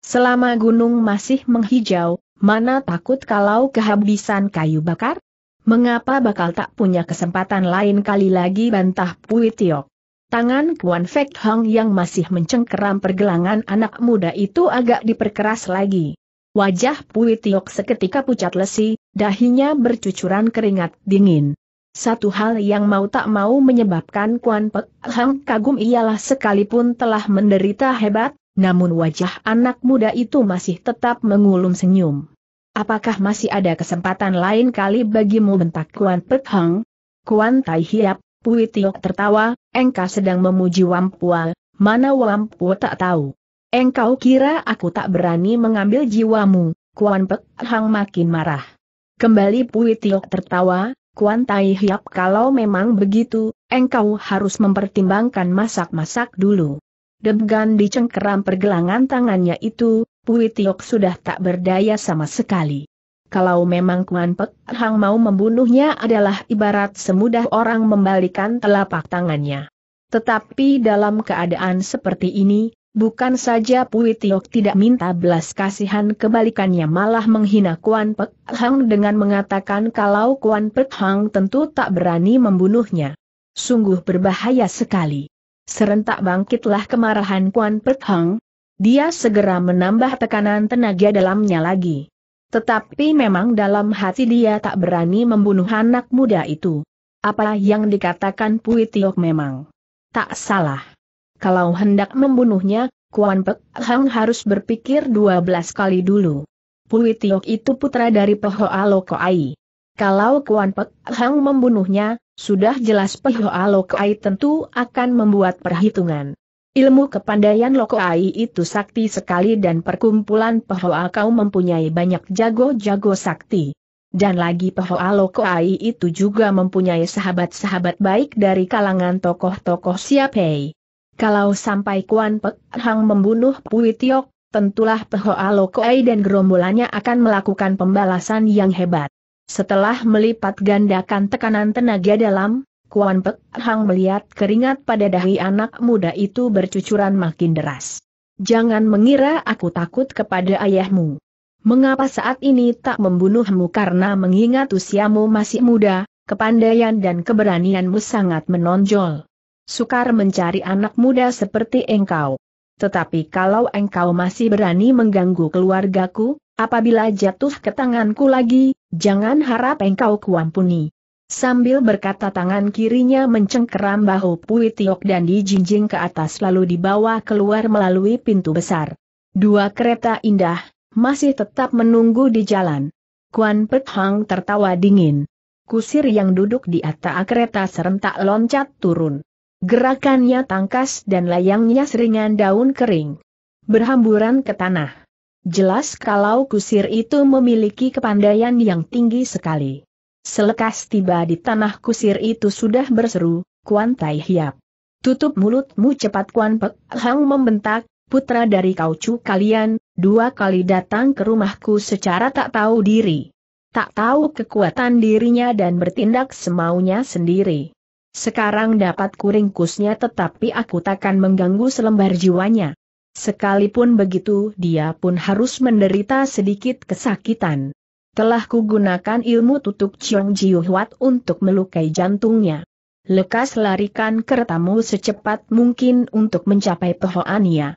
Speaker 1: Selama gunung masih menghijau, mana takut kalau kehabisan kayu bakar? Mengapa bakal tak punya kesempatan lain kali lagi bantah Pui Tangan Kuan Fek Hong yang masih mencengkeram pergelangan anak muda itu agak diperkeras lagi. Wajah Pui Tiok seketika pucat lesi, dahinya bercucuran keringat dingin. Satu hal yang mau tak mau menyebabkan Kuan Pek Hang kagum ialah sekalipun telah menderita hebat, namun wajah anak muda itu masih tetap mengulum senyum. Apakah masih ada kesempatan lain kali bagimu bentak Kuan Pek Hang? Kuan Tai Hiap, Pui Tiok tertawa, engkau sedang memuji Wampua, mana Wampua tak tahu. Engkau kira aku tak berani mengambil jiwamu, Kuan Pek Hang makin marah. Kembali Pui Tiok tertawa, Kuan Tai Hiap kalau memang begitu, engkau harus mempertimbangkan masak-masak dulu. Debgan dicengkeram pergelangan tangannya itu, Pui Tiok sudah tak berdaya sama sekali. Kalau memang Kuan Pek Hang mau membunuhnya adalah ibarat semudah orang membalikan telapak tangannya. Tetapi dalam keadaan seperti ini, bukan saja Pui Tiok tidak minta belas kasihan kebalikannya malah menghina Kuan Pek Hang dengan mengatakan kalau Kuan Pek Hang tentu tak berani membunuhnya. Sungguh berbahaya sekali. Serentak bangkitlah kemarahan Kuan Pek Hang. Dia segera menambah tekanan tenaga dalamnya lagi. Tetapi memang dalam hati dia tak berani membunuh anak muda itu. Apa yang dikatakan Pui Tiok memang tak salah. Kalau hendak membunuhnya, Kuan Pek Hang harus berpikir 12 kali dulu. Pui Tiok itu putra dari Aloko Lokoai. Kalau Kuan Pek Hang membunuhnya, sudah jelas Pehoa Lokoai tentu akan membuat perhitungan. Ilmu kepandaian Lokoai itu sakti sekali dan perkumpulan Pehoa kau mempunyai banyak jago-jago sakti. Dan lagi Pehoa Lokoai itu juga mempunyai sahabat-sahabat baik dari kalangan tokoh-tokoh siapai. Kalau sampai Kuan Pek Hang membunuh Pui Tiok, tentulah Pehoa Lokoai dan gerombolannya akan melakukan pembalasan yang hebat. Setelah melipat gandakan tekanan tenaga dalam, Kuan Pek Hang melihat keringat pada dahi anak muda itu bercucuran makin deras. Jangan mengira aku takut kepada ayahmu. Mengapa saat ini tak membunuhmu karena mengingat usiamu masih muda, kepandaian dan keberanianmu sangat menonjol. Sukar mencari anak muda seperti engkau. Tetapi kalau engkau masih berani mengganggu keluargaku, apabila jatuh ke tanganku lagi, jangan harap engkau kuampuni. Sambil berkata tangan kirinya mencengkeram bahu Pui Tiok dan dijinjing ke atas lalu dibawa keluar melalui pintu besar. Dua kereta indah, masih tetap menunggu di jalan. Kuan Pek Hang tertawa dingin. Kusir yang duduk di atas kereta serentak loncat turun. Gerakannya tangkas dan layangnya seringan daun kering. Berhamburan ke tanah. Jelas kalau kusir itu memiliki kepandaian yang tinggi sekali. Selekas tiba di tanah kusir itu sudah berseru, Kuan Tai Hiap. Tutup mulutmu cepat Kuan Pek Hang membentak, putra dari kaucu kalian, dua kali datang ke rumahku secara tak tahu diri. Tak tahu kekuatan dirinya dan bertindak semaunya sendiri. Sekarang dapat kuringkusnya tetapi aku takkan mengganggu selembar jiwanya. Sekalipun begitu dia pun harus menderita sedikit kesakitan. Telah kugunakan ilmu tutup Chiong Jiu Huat untuk melukai jantungnya. Lekas larikan keretamu secepat mungkin untuk mencapai Tohoania. Ya.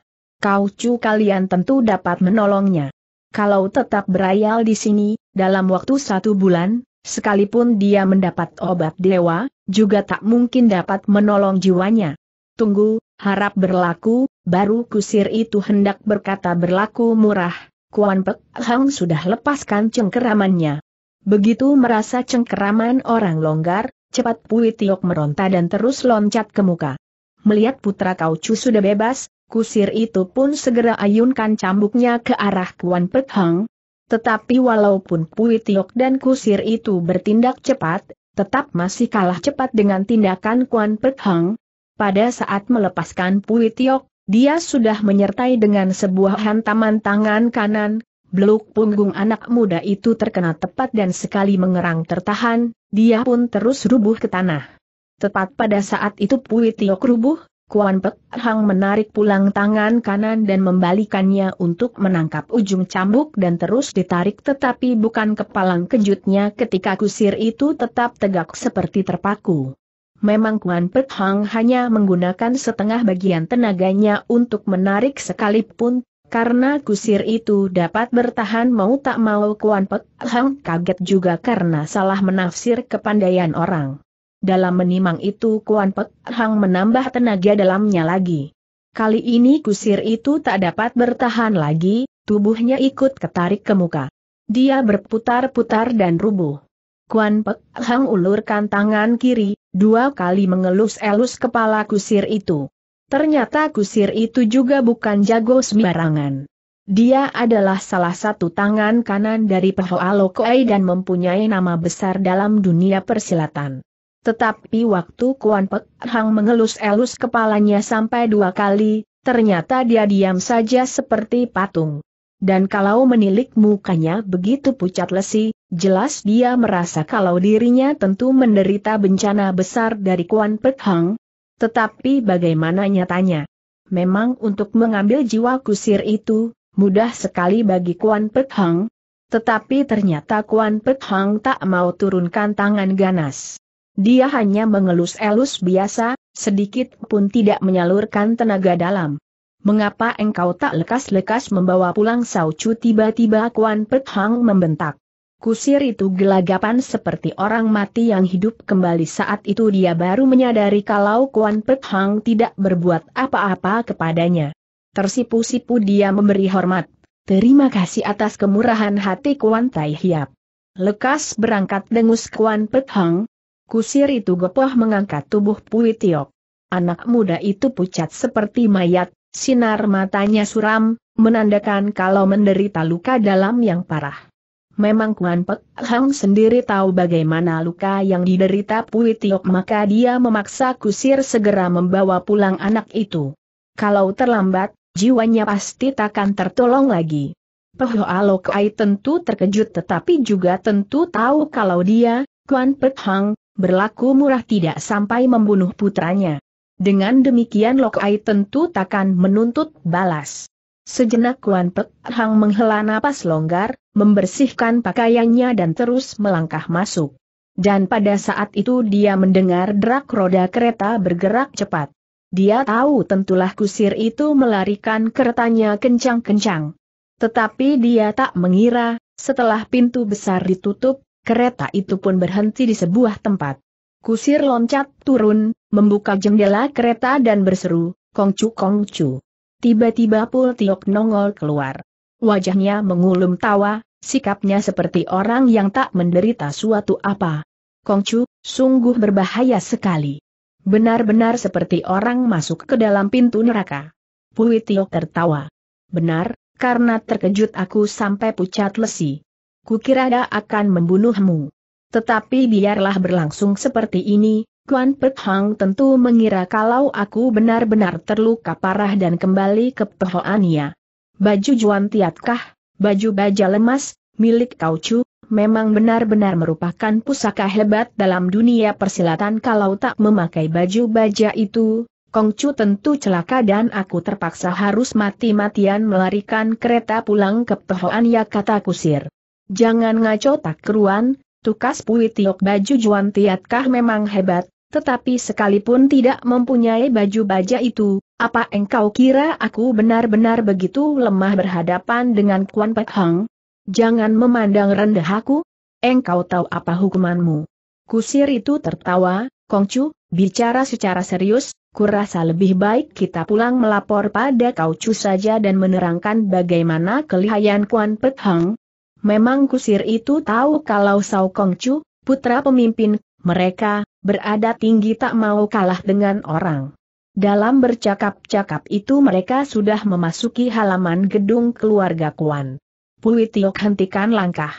Speaker 1: Kau cu kalian tentu dapat menolongnya. Kalau tetap berayal di sini, dalam waktu satu bulan, sekalipun dia mendapat obat dewa, juga tak mungkin dapat menolong jiwanya. Tunggu, harap berlaku, baru kusir itu hendak berkata berlaku murah, Kuan Pek Hang sudah lepaskan cengkeramannya. Begitu merasa cengkeraman orang longgar, cepat Pui Tiok meronta dan terus loncat ke muka. Melihat putra Kaucu sudah bebas, kusir itu pun segera ayunkan cambuknya ke arah Kuan Pek Hang. Tetapi walaupun Pui Tiok dan kusir itu bertindak cepat, tetap masih kalah cepat dengan tindakan Kuan Pek Hang. Pada saat melepaskan Pui Tiok, dia sudah menyertai dengan sebuah hantaman tangan kanan, beluk punggung anak muda itu terkena tepat dan sekali mengerang tertahan, dia pun terus rubuh ke tanah. Tepat pada saat itu Pui Tiok rubuh, Kuan Pek Hang menarik pulang tangan kanan dan membalikannya untuk menangkap ujung cambuk dan terus ditarik tetapi bukan kepalang kejutnya ketika kusir itu tetap tegak seperti terpaku. Memang Kuan Pek Hang hanya menggunakan setengah bagian tenaganya untuk menarik sekalipun, karena kusir itu dapat bertahan mau tak mau Kuan Pek Hang kaget juga karena salah menafsir kepandaian orang. Dalam menimang itu Kuan Pek Hang menambah tenaga dalamnya lagi. Kali ini kusir itu tak dapat bertahan lagi, tubuhnya ikut ketarik ke muka. Dia berputar-putar dan rubuh. Kuan Pek Hang ulurkan tangan kiri, dua kali mengelus-elus kepala kusir itu. Ternyata kusir itu juga bukan jago sembarangan. Dia adalah salah satu tangan kanan dari Pahoa Lokoai dan mempunyai nama besar dalam dunia persilatan. Tetapi waktu Kuan Pek Hang mengelus-elus kepalanya sampai dua kali, ternyata dia diam saja seperti patung. Dan kalau menilik mukanya begitu pucat lesi, Jelas dia merasa kalau dirinya tentu menderita bencana besar dari Kuan Pek Hang. Tetapi bagaimana nyatanya? Memang untuk mengambil jiwa kusir itu, mudah sekali bagi Kuan Pek Hang. Tetapi ternyata Kuan Pek Hang tak mau turunkan tangan ganas. Dia hanya mengelus-elus biasa, sedikit pun tidak menyalurkan tenaga dalam. Mengapa engkau tak lekas-lekas membawa pulang Saucu tiba-tiba Kuan Pek Hang membentak? Kusir itu gelagapan seperti orang mati yang hidup kembali saat itu dia baru menyadari kalau Kuan Pek Hang tidak berbuat apa-apa kepadanya. Tersipu-sipu dia memberi hormat. Terima kasih atas kemurahan hati Kuan Tai Hiap. Lekas berangkat dengus Kuan Pek Hang. Kusir itu gepoh mengangkat tubuh Pui Tiok. Anak muda itu pucat seperti mayat, sinar matanya suram, menandakan kalau menderita luka dalam yang parah. Memang Kuan Pek Hang sendiri tahu bagaimana luka yang diderita Pui Tiok maka dia memaksa kusir segera membawa pulang anak itu. Kalau terlambat, jiwanya pasti takkan tertolong lagi. Peho Alokai tentu terkejut tetapi juga tentu tahu kalau dia, Kuan Pek Hang, berlaku murah tidak sampai membunuh putranya. Dengan demikian Lokai tentu takkan menuntut balas. Sejenak Kuan Pek Hang menghela napas longgar, membersihkan pakaiannya dan terus melangkah masuk. Dan pada saat itu dia mendengar derak roda kereta bergerak cepat. Dia tahu tentulah kusir itu melarikan keretanya kencang-kencang. Tetapi dia tak mengira, setelah pintu besar ditutup, kereta itu pun berhenti di sebuah tempat. Kusir loncat turun, membuka jendela kereta dan berseru, Kongcu Kongcu. Tiba-tiba Pul Tiok nongol keluar. Wajahnya mengulum tawa, sikapnya seperti orang yang tak menderita suatu apa. Kongcu, sungguh berbahaya sekali. Benar-benar seperti orang masuk ke dalam pintu neraka. Pul Tiok tertawa. Benar, karena terkejut aku sampai pucat lesi. Kukira dia akan membunuhmu. Tetapi biarlah berlangsung seperti ini, Guan Pek Hang tentu mengira kalau aku benar-benar terluka parah dan kembali ke pehoannya. Baju Juan Tiatkah, baju baja lemas, milik Kau Chu, memang benar-benar merupakan pusaka hebat dalam dunia persilatan kalau tak memakai baju baja itu, Kong Chu tentu celaka dan aku terpaksa harus mati-matian melarikan kereta pulang ke ya kata kusir. Jangan ngaco tak keruan, tukas puitiok baju Juan Tiatkah memang hebat, tetapi sekalipun tidak mempunyai baju baja itu, apa engkau kira aku benar-benar begitu lemah berhadapan dengan Kuan Pek Hang? Jangan memandang rendah aku. Engkau tahu apa hukumanmu. Kusir itu tertawa, Kongcu, bicara secara serius, kurasa lebih baik kita pulang melapor pada Kaucu saja dan menerangkan bagaimana kelihayan Kuan Pek Hang. Memang kusir itu tahu kalau Sao Kongcu, putra pemimpin mereka, berada tinggi tak mau kalah dengan orang. Dalam bercakap-cakap itu mereka sudah memasuki halaman gedung keluarga Kuan. Pui Tiok hentikan langkah.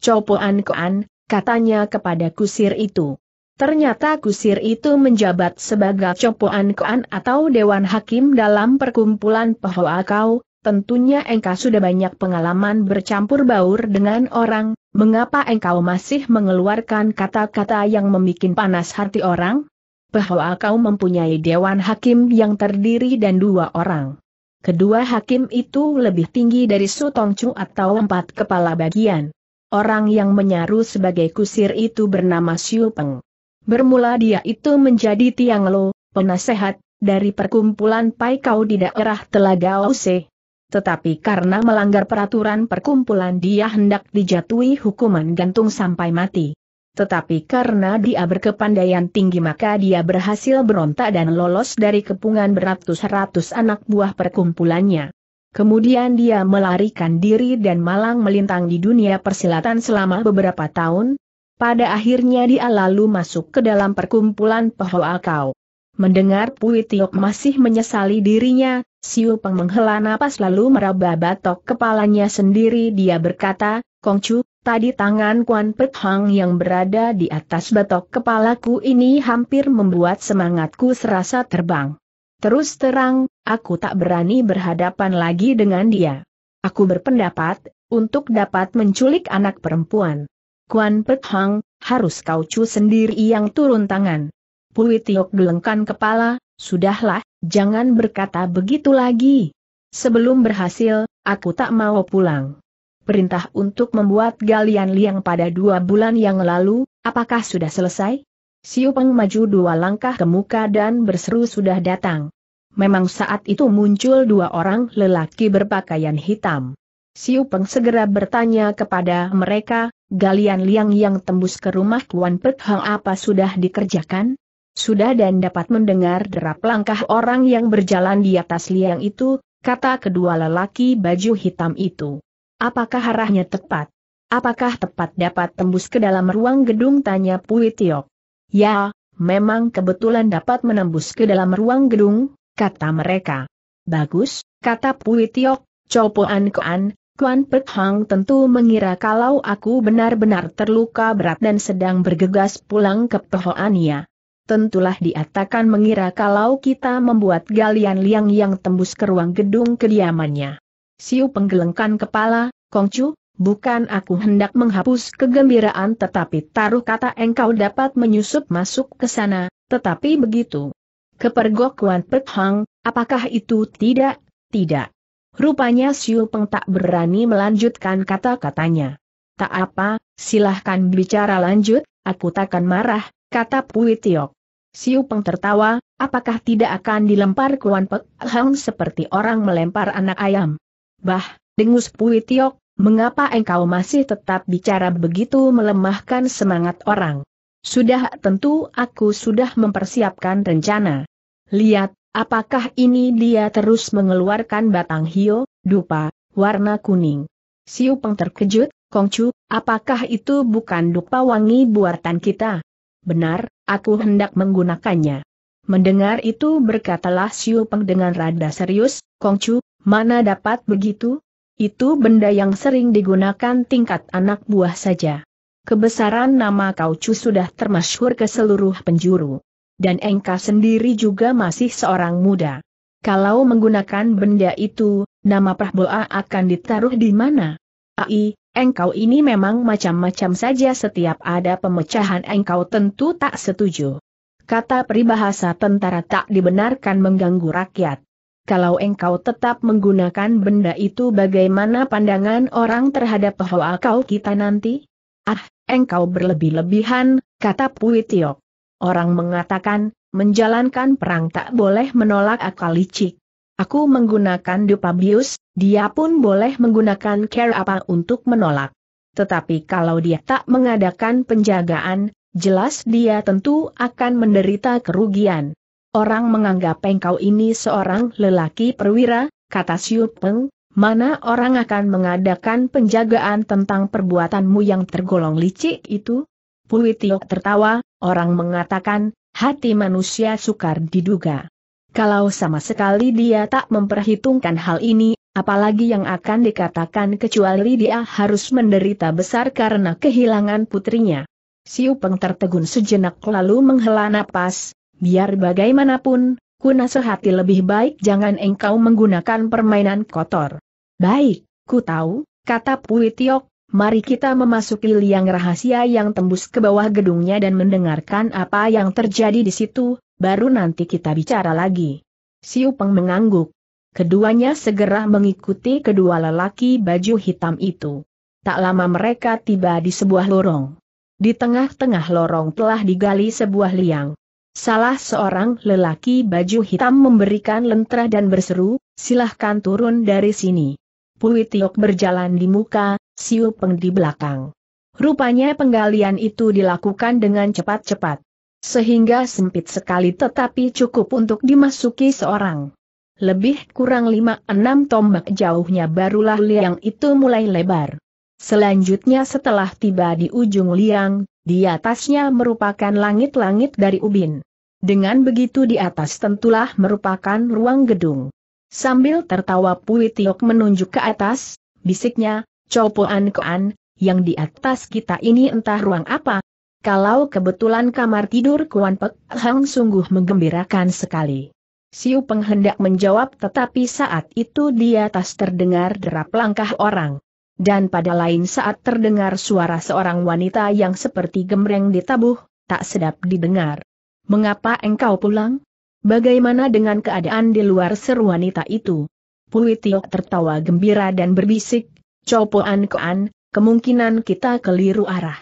Speaker 1: Copoan Kuan, katanya kepada kusir itu. Ternyata kusir itu menjabat sebagai Copoan Kuan atau Dewan Hakim dalam perkumpulan Pahoa Kau, tentunya engkau sudah banyak pengalaman bercampur baur dengan orang, mengapa engkau masih mengeluarkan kata-kata yang membuat panas hati orang? Bahwa kau mempunyai dewan hakim yang terdiri dan dua orang. Kedua hakim itu lebih tinggi dari Sutongcu atau empat kepala bagian. Orang yang menyaru sebagai kusir itu bernama Xiu Peng. Bermula dia itu menjadi Tiang Lo, penasehat, dari perkumpulan Pai Kau di daerah Telaga Ose, tetapi karena melanggar peraturan perkumpulan dia hendak dijatuhi hukuman gantung sampai mati. Tetapi karena dia berkepandaian tinggi maka dia berhasil berontak dan lolos dari kepungan beratus-ratus anak buah perkumpulannya. Kemudian dia melarikan diri dan malang melintang di dunia persilatan selama beberapa tahun. Pada akhirnya dia lalu masuk ke dalam perkumpulan Pohoakau. Mendengar Pui Tiok masih menyesali dirinya, Siu Peng menghela napas lalu meraba batok kepalanya sendiri dia berkata, Kongcu, tadi tangan Kuan Pek Hang yang berada di atas batok kepalaku ini hampir membuat semangatku serasa terbang. Terus terang, aku tak berani berhadapan lagi dengan dia. Aku berpendapat, untuk dapat menculik anak perempuan. Kuan Pek Hang, harus kau cu sendiri yang turun tangan. Pui Tiok gelengkan kepala, sudahlah, jangan berkata begitu lagi. Sebelum berhasil, aku tak mau pulang. Perintah untuk membuat galian liang pada dua bulan yang lalu, apakah sudah selesai? Siu Peng maju dua langkah ke muka dan berseru sudah datang. Memang saat itu muncul dua orang lelaki berpakaian hitam. Siu Peng segera bertanya kepada mereka, galian liang yang tembus ke rumah Tuan Pek Hang apa sudah dikerjakan? Sudah dan dapat mendengar derap langkah orang yang berjalan di atas liang itu, kata kedua lelaki baju hitam itu. Apakah arahnya tepat? Apakah tepat dapat tembus ke dalam ruang gedung tanya Pui Tiok? Ya, memang kebetulan dapat menembus ke dalam ruang gedung, kata mereka. Bagus, kata Pui Tiok, Copoan Koan, Kuan Pek Hang tentu mengira kalau aku benar-benar terluka berat dan sedang bergegas pulang ke Pehoania. Ya tentulah diatakan mengira kalau kita membuat galian liang yang tembus ke ruang gedung kediamannya. Siu penggelengkan kepala, Kongcu, bukan aku hendak menghapus kegembiraan tetapi taruh kata engkau dapat menyusup masuk ke sana, tetapi begitu. Kepergok Wan Pek Hang, apakah itu tidak? Tidak. Rupanya Siu Peng tak berani melanjutkan kata-katanya. Tak apa, silahkan bicara lanjut, aku takkan marah, kata Pui Tiok. Siu Peng tertawa, apakah tidak akan dilempar Kuan Pek Hang seperti orang melempar anak ayam? Bah, dengus Pui Tiok, mengapa engkau masih tetap bicara begitu melemahkan semangat orang? Sudah tentu aku sudah mempersiapkan rencana. Lihat, apakah ini dia terus mengeluarkan batang hio, dupa, warna kuning. Siu Peng terkejut, Kongcu, apakah itu bukan dupa wangi buatan kita? benar, aku hendak menggunakannya. Mendengar itu berkatalah Siu Peng dengan rada serius, Kongcu, mana dapat begitu? Itu benda yang sering digunakan tingkat anak buah saja. Kebesaran nama kau Kaucu sudah termasyhur ke seluruh penjuru. Dan Engka sendiri juga masih seorang muda. Kalau menggunakan benda itu, nama Prahboa akan ditaruh di mana? Ai, engkau ini memang macam-macam saja setiap ada pemecahan engkau tentu tak setuju. Kata peribahasa tentara tak dibenarkan mengganggu rakyat. Kalau engkau tetap menggunakan benda itu bagaimana pandangan orang terhadap pehoa kau kita nanti? Ah, engkau berlebih-lebihan, kata Puitiok. Orang mengatakan, menjalankan perang tak boleh menolak akal licik. Aku menggunakan dupabius, dia pun boleh menggunakan care apa untuk menolak. Tetapi kalau dia tak mengadakan penjagaan, jelas dia tentu akan menderita kerugian. Orang menganggap engkau ini seorang lelaki perwira, kata Siu Peng, mana orang akan mengadakan penjagaan tentang perbuatanmu yang tergolong licik itu? Pui Tiok tertawa, orang mengatakan, hati manusia sukar diduga. Kalau sama sekali dia tak memperhitungkan hal ini, Apalagi yang akan dikatakan kecuali dia harus menderita besar karena kehilangan putrinya. Siu Peng tertegun sejenak lalu menghela napas, biar bagaimanapun, ku nasihati lebih baik jangan engkau menggunakan permainan kotor. Baik, ku tahu, kata Pui Tiok, mari kita memasuki liang rahasia yang tembus ke bawah gedungnya dan mendengarkan apa yang terjadi di situ, baru nanti kita bicara lagi. Siu Peng mengangguk, Keduanya segera mengikuti kedua lelaki baju hitam itu. Tak lama mereka tiba di sebuah lorong. Di tengah-tengah lorong telah digali sebuah liang. Salah seorang lelaki baju hitam memberikan lentera dan berseru, silahkan turun dari sini. Pui Tiok berjalan di muka, Siu Peng di belakang. Rupanya penggalian itu dilakukan dengan cepat-cepat. Sehingga sempit sekali tetapi cukup untuk dimasuki seorang. Lebih kurang 5-6 tombak jauhnya barulah liang itu mulai lebar. Selanjutnya setelah tiba di ujung liang, di atasnya merupakan langit-langit dari ubin. Dengan begitu di atas tentulah merupakan ruang gedung. Sambil tertawa Pui Tiok menunjuk ke atas, bisiknya, Copoan Koan, yang di atas kita ini entah ruang apa. Kalau kebetulan kamar tidur Kuan Pek Hang sungguh menggembirakan sekali. Siu hendak menjawab tetapi saat itu di atas terdengar derap langkah orang. Dan pada lain saat terdengar suara seorang wanita yang seperti gemreng ditabuh, tak sedap didengar. Mengapa engkau pulang? Bagaimana dengan keadaan di luar seru wanita itu? Pui tertawa gembira dan berbisik, Copoan Koan, kemungkinan kita keliru arah.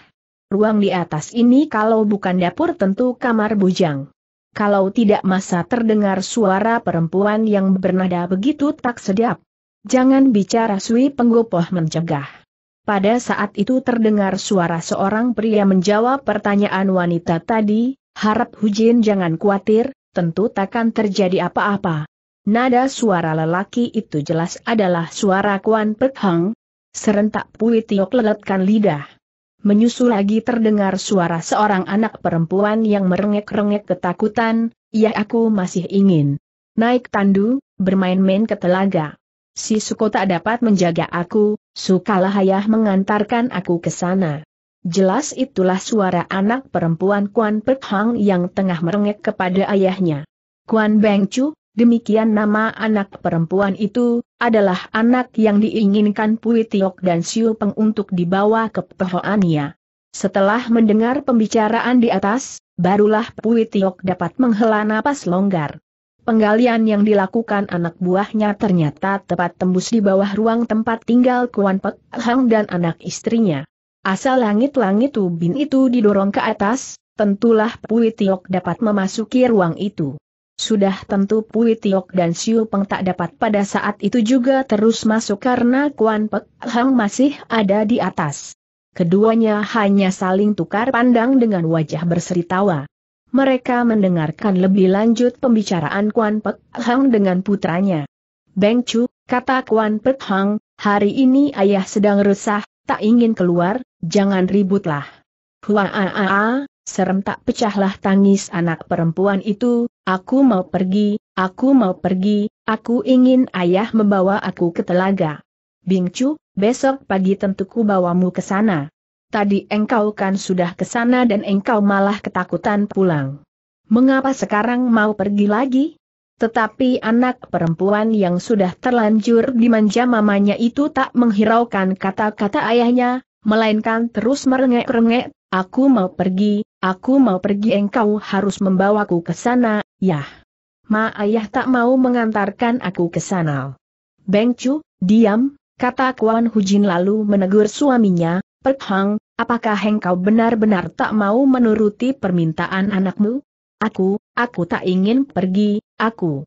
Speaker 1: Ruang di atas ini kalau bukan dapur tentu kamar bujang kalau tidak masa terdengar suara perempuan yang bernada begitu tak sedap. Jangan bicara Sui Penggopoh mencegah. Pada saat itu terdengar suara seorang pria menjawab pertanyaan wanita tadi, harap Hujin jangan khawatir, tentu takkan terjadi apa-apa. Nada suara lelaki itu jelas adalah suara Kuan Pek Hang. Serentak Pui Tiok leletkan lidah. Menyusul lagi terdengar suara seorang anak perempuan yang merengek-rengek ketakutan, ya aku masih ingin naik tandu, bermain-main ke telaga. Si Suko tak dapat menjaga aku, sukalah ayah mengantarkan aku ke sana. Jelas itulah suara anak perempuan Kuan Pek Hang yang tengah merengek kepada ayahnya. Kuan Beng Chu, Demikian nama anak perempuan itu, adalah anak yang diinginkan Pui Tiok dan Siu Peng untuk dibawa ke Pehoania. Setelah mendengar pembicaraan di atas, barulah Pui Tiok dapat menghela napas longgar. Penggalian yang dilakukan anak buahnya ternyata tepat tembus di bawah ruang tempat tinggal Kuan Pek Hang dan anak istrinya. Asal langit-langit ubin itu didorong ke atas, tentulah Pui Tiok dapat memasuki ruang itu. Sudah tentu Pui Tiok dan Siu Peng tak dapat pada saat itu juga terus masuk karena Kuan Pek Hang masih ada di atas. Keduanya hanya saling tukar pandang dengan wajah berseri tawa. Mereka mendengarkan lebih lanjut pembicaraan Kuan Pek Hang dengan putranya. Beng Chu, kata Kuan Pek Hang, hari ini ayah sedang resah, tak ingin keluar, jangan ributlah. Huaaaa, serem tak pecahlah tangis anak perempuan itu, Aku mau pergi, aku mau pergi, aku ingin ayah membawa aku ke telaga. Bingcu, besok pagi tentu ku bawamu ke sana. Tadi engkau kan sudah ke sana dan engkau malah ketakutan pulang. Mengapa sekarang mau pergi lagi? Tetapi anak perempuan yang sudah terlanjur dimanja mamanya itu tak menghiraukan kata-kata ayahnya, melainkan terus merengek-rengek, aku mau pergi, aku mau pergi engkau harus membawaku ke sana, Yah. Ma ayah tak mau mengantarkan aku ke sana. Beng Chu, diam, kata Kuan Hujin lalu menegur suaminya, Perk Hang, apakah engkau benar-benar tak mau menuruti permintaan anakmu? Aku, aku tak ingin pergi, aku.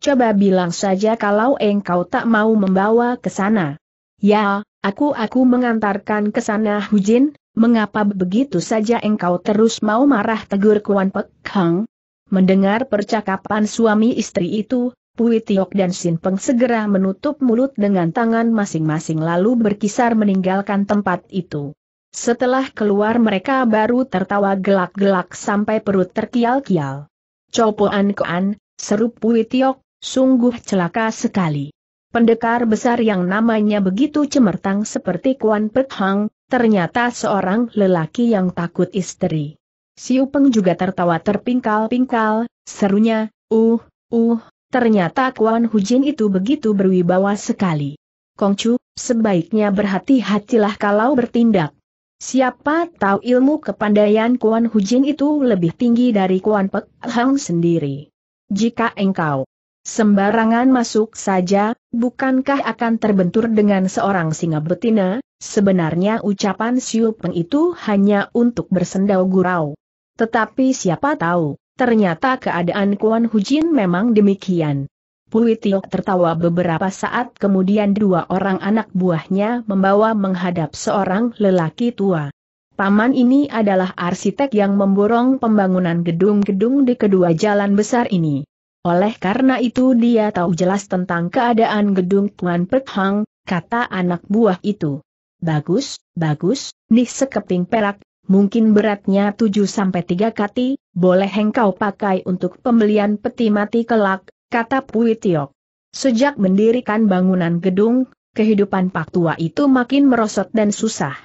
Speaker 1: Coba bilang saja kalau engkau tak mau membawa ke sana. Ya, aku aku mengantarkan ke sana Hujin, mengapa begitu saja engkau terus mau marah tegur Kuan Pek Hang? Mendengar percakapan suami istri itu, Pui Tiok dan Sin Peng segera menutup mulut dengan tangan masing-masing lalu berkisar meninggalkan tempat itu. Setelah keluar mereka baru tertawa gelak-gelak sampai perut terkial-kial. Copoan Koan, seru Pui Tiok, sungguh celaka sekali. Pendekar besar yang namanya begitu cemertang seperti Kuan Pek Hang, ternyata seorang lelaki yang takut istri. Siupeng juga tertawa terpingkal-pingkal, serunya, uh, uh, ternyata Kuan Hujin itu begitu berwibawa sekali. Kongcu, sebaiknya berhati-hatilah kalau bertindak. Siapa tahu ilmu kepandaian Kuan Hujin itu lebih tinggi dari Kuan Pek Hang sendiri. Jika engkau sembarangan masuk saja, bukankah akan terbentur dengan seorang singa betina? Sebenarnya ucapan Siupeng itu hanya untuk bersendau gurau. Tetapi siapa tahu, ternyata keadaan Kuan Hujin memang demikian. Pui Tiok tertawa beberapa saat kemudian dua orang anak buahnya membawa menghadap seorang lelaki tua. Paman ini adalah arsitek yang memborong pembangunan gedung-gedung di kedua jalan besar ini. Oleh karena itu dia tahu jelas tentang keadaan gedung Tuan Pek Hang, kata anak buah itu. Bagus, bagus, nih sekeping perak, mungkin beratnya 7-3 kati, boleh engkau pakai untuk pembelian peti mati kelak, kata Pui Tiok. Sejak mendirikan bangunan gedung, kehidupan Pak Tua itu makin merosot dan susah.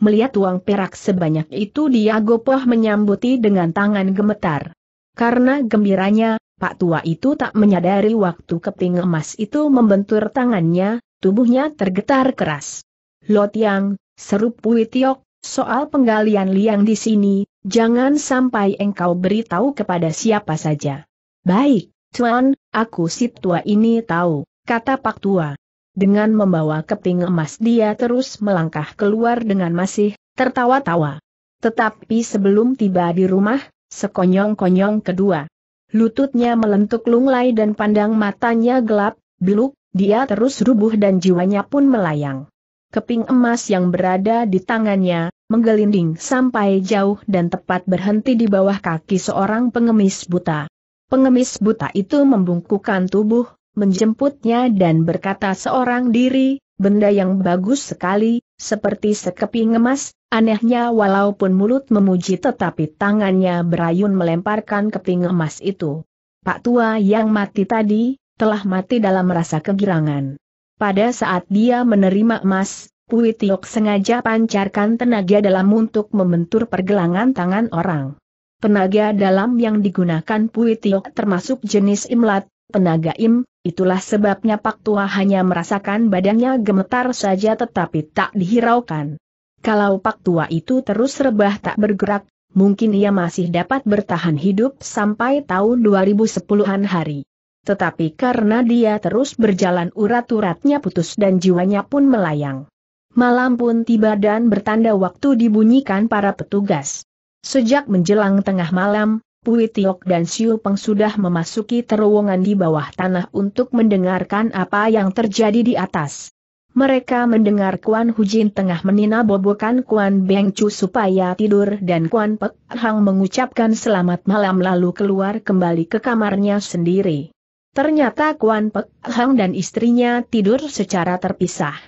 Speaker 1: Melihat uang perak sebanyak itu dia gopoh menyambuti dengan tangan gemetar. Karena gembiranya, Pak Tua itu tak menyadari waktu keping emas itu membentur tangannya, tubuhnya tergetar keras. Lot yang, seru Pui Tiok, Soal penggalian liang di sini, jangan sampai engkau beritahu kepada siapa saja. Baik, Tuan, aku si tua ini tahu, kata Pak Tua. Dengan membawa keping emas dia terus melangkah keluar dengan masih tertawa-tawa. Tetapi sebelum tiba di rumah, sekonyong-konyong kedua. Lututnya melentuk lunglai dan pandang matanya gelap, Biluk, dia terus rubuh dan jiwanya pun melayang keping emas yang berada di tangannya, menggelinding sampai jauh dan tepat berhenti di bawah kaki seorang pengemis buta. Pengemis buta itu membungkukkan tubuh, menjemputnya dan berkata seorang diri, benda yang bagus sekali, seperti sekeping emas, anehnya walaupun mulut memuji tetapi tangannya berayun melemparkan keping emas itu. Pak tua yang mati tadi, telah mati dalam rasa kegirangan. Pada saat dia menerima emas, Pui sengaja pancarkan tenaga dalam untuk membentur pergelangan tangan orang. Tenaga dalam yang digunakan Pui termasuk jenis imlat, tenaga im, itulah sebabnya Pak Tua hanya merasakan badannya gemetar saja tetapi tak dihiraukan. Kalau Pak Tua itu terus rebah tak bergerak, mungkin ia masih dapat bertahan hidup sampai tahun 2010-an hari tetapi karena dia terus berjalan urat-uratnya putus dan jiwanya pun melayang. Malam pun tiba dan bertanda waktu dibunyikan para petugas. Sejak menjelang tengah malam, Pui Tiok dan Siu Peng sudah memasuki terowongan di bawah tanah untuk mendengarkan apa yang terjadi di atas. Mereka mendengar Kuan Hujin tengah menina bobokan Kuan Beng Chu supaya tidur dan Kuan Pek Hang mengucapkan selamat malam lalu keluar kembali ke kamarnya sendiri. Ternyata Kuan Pek Hang dan istrinya tidur secara terpisah.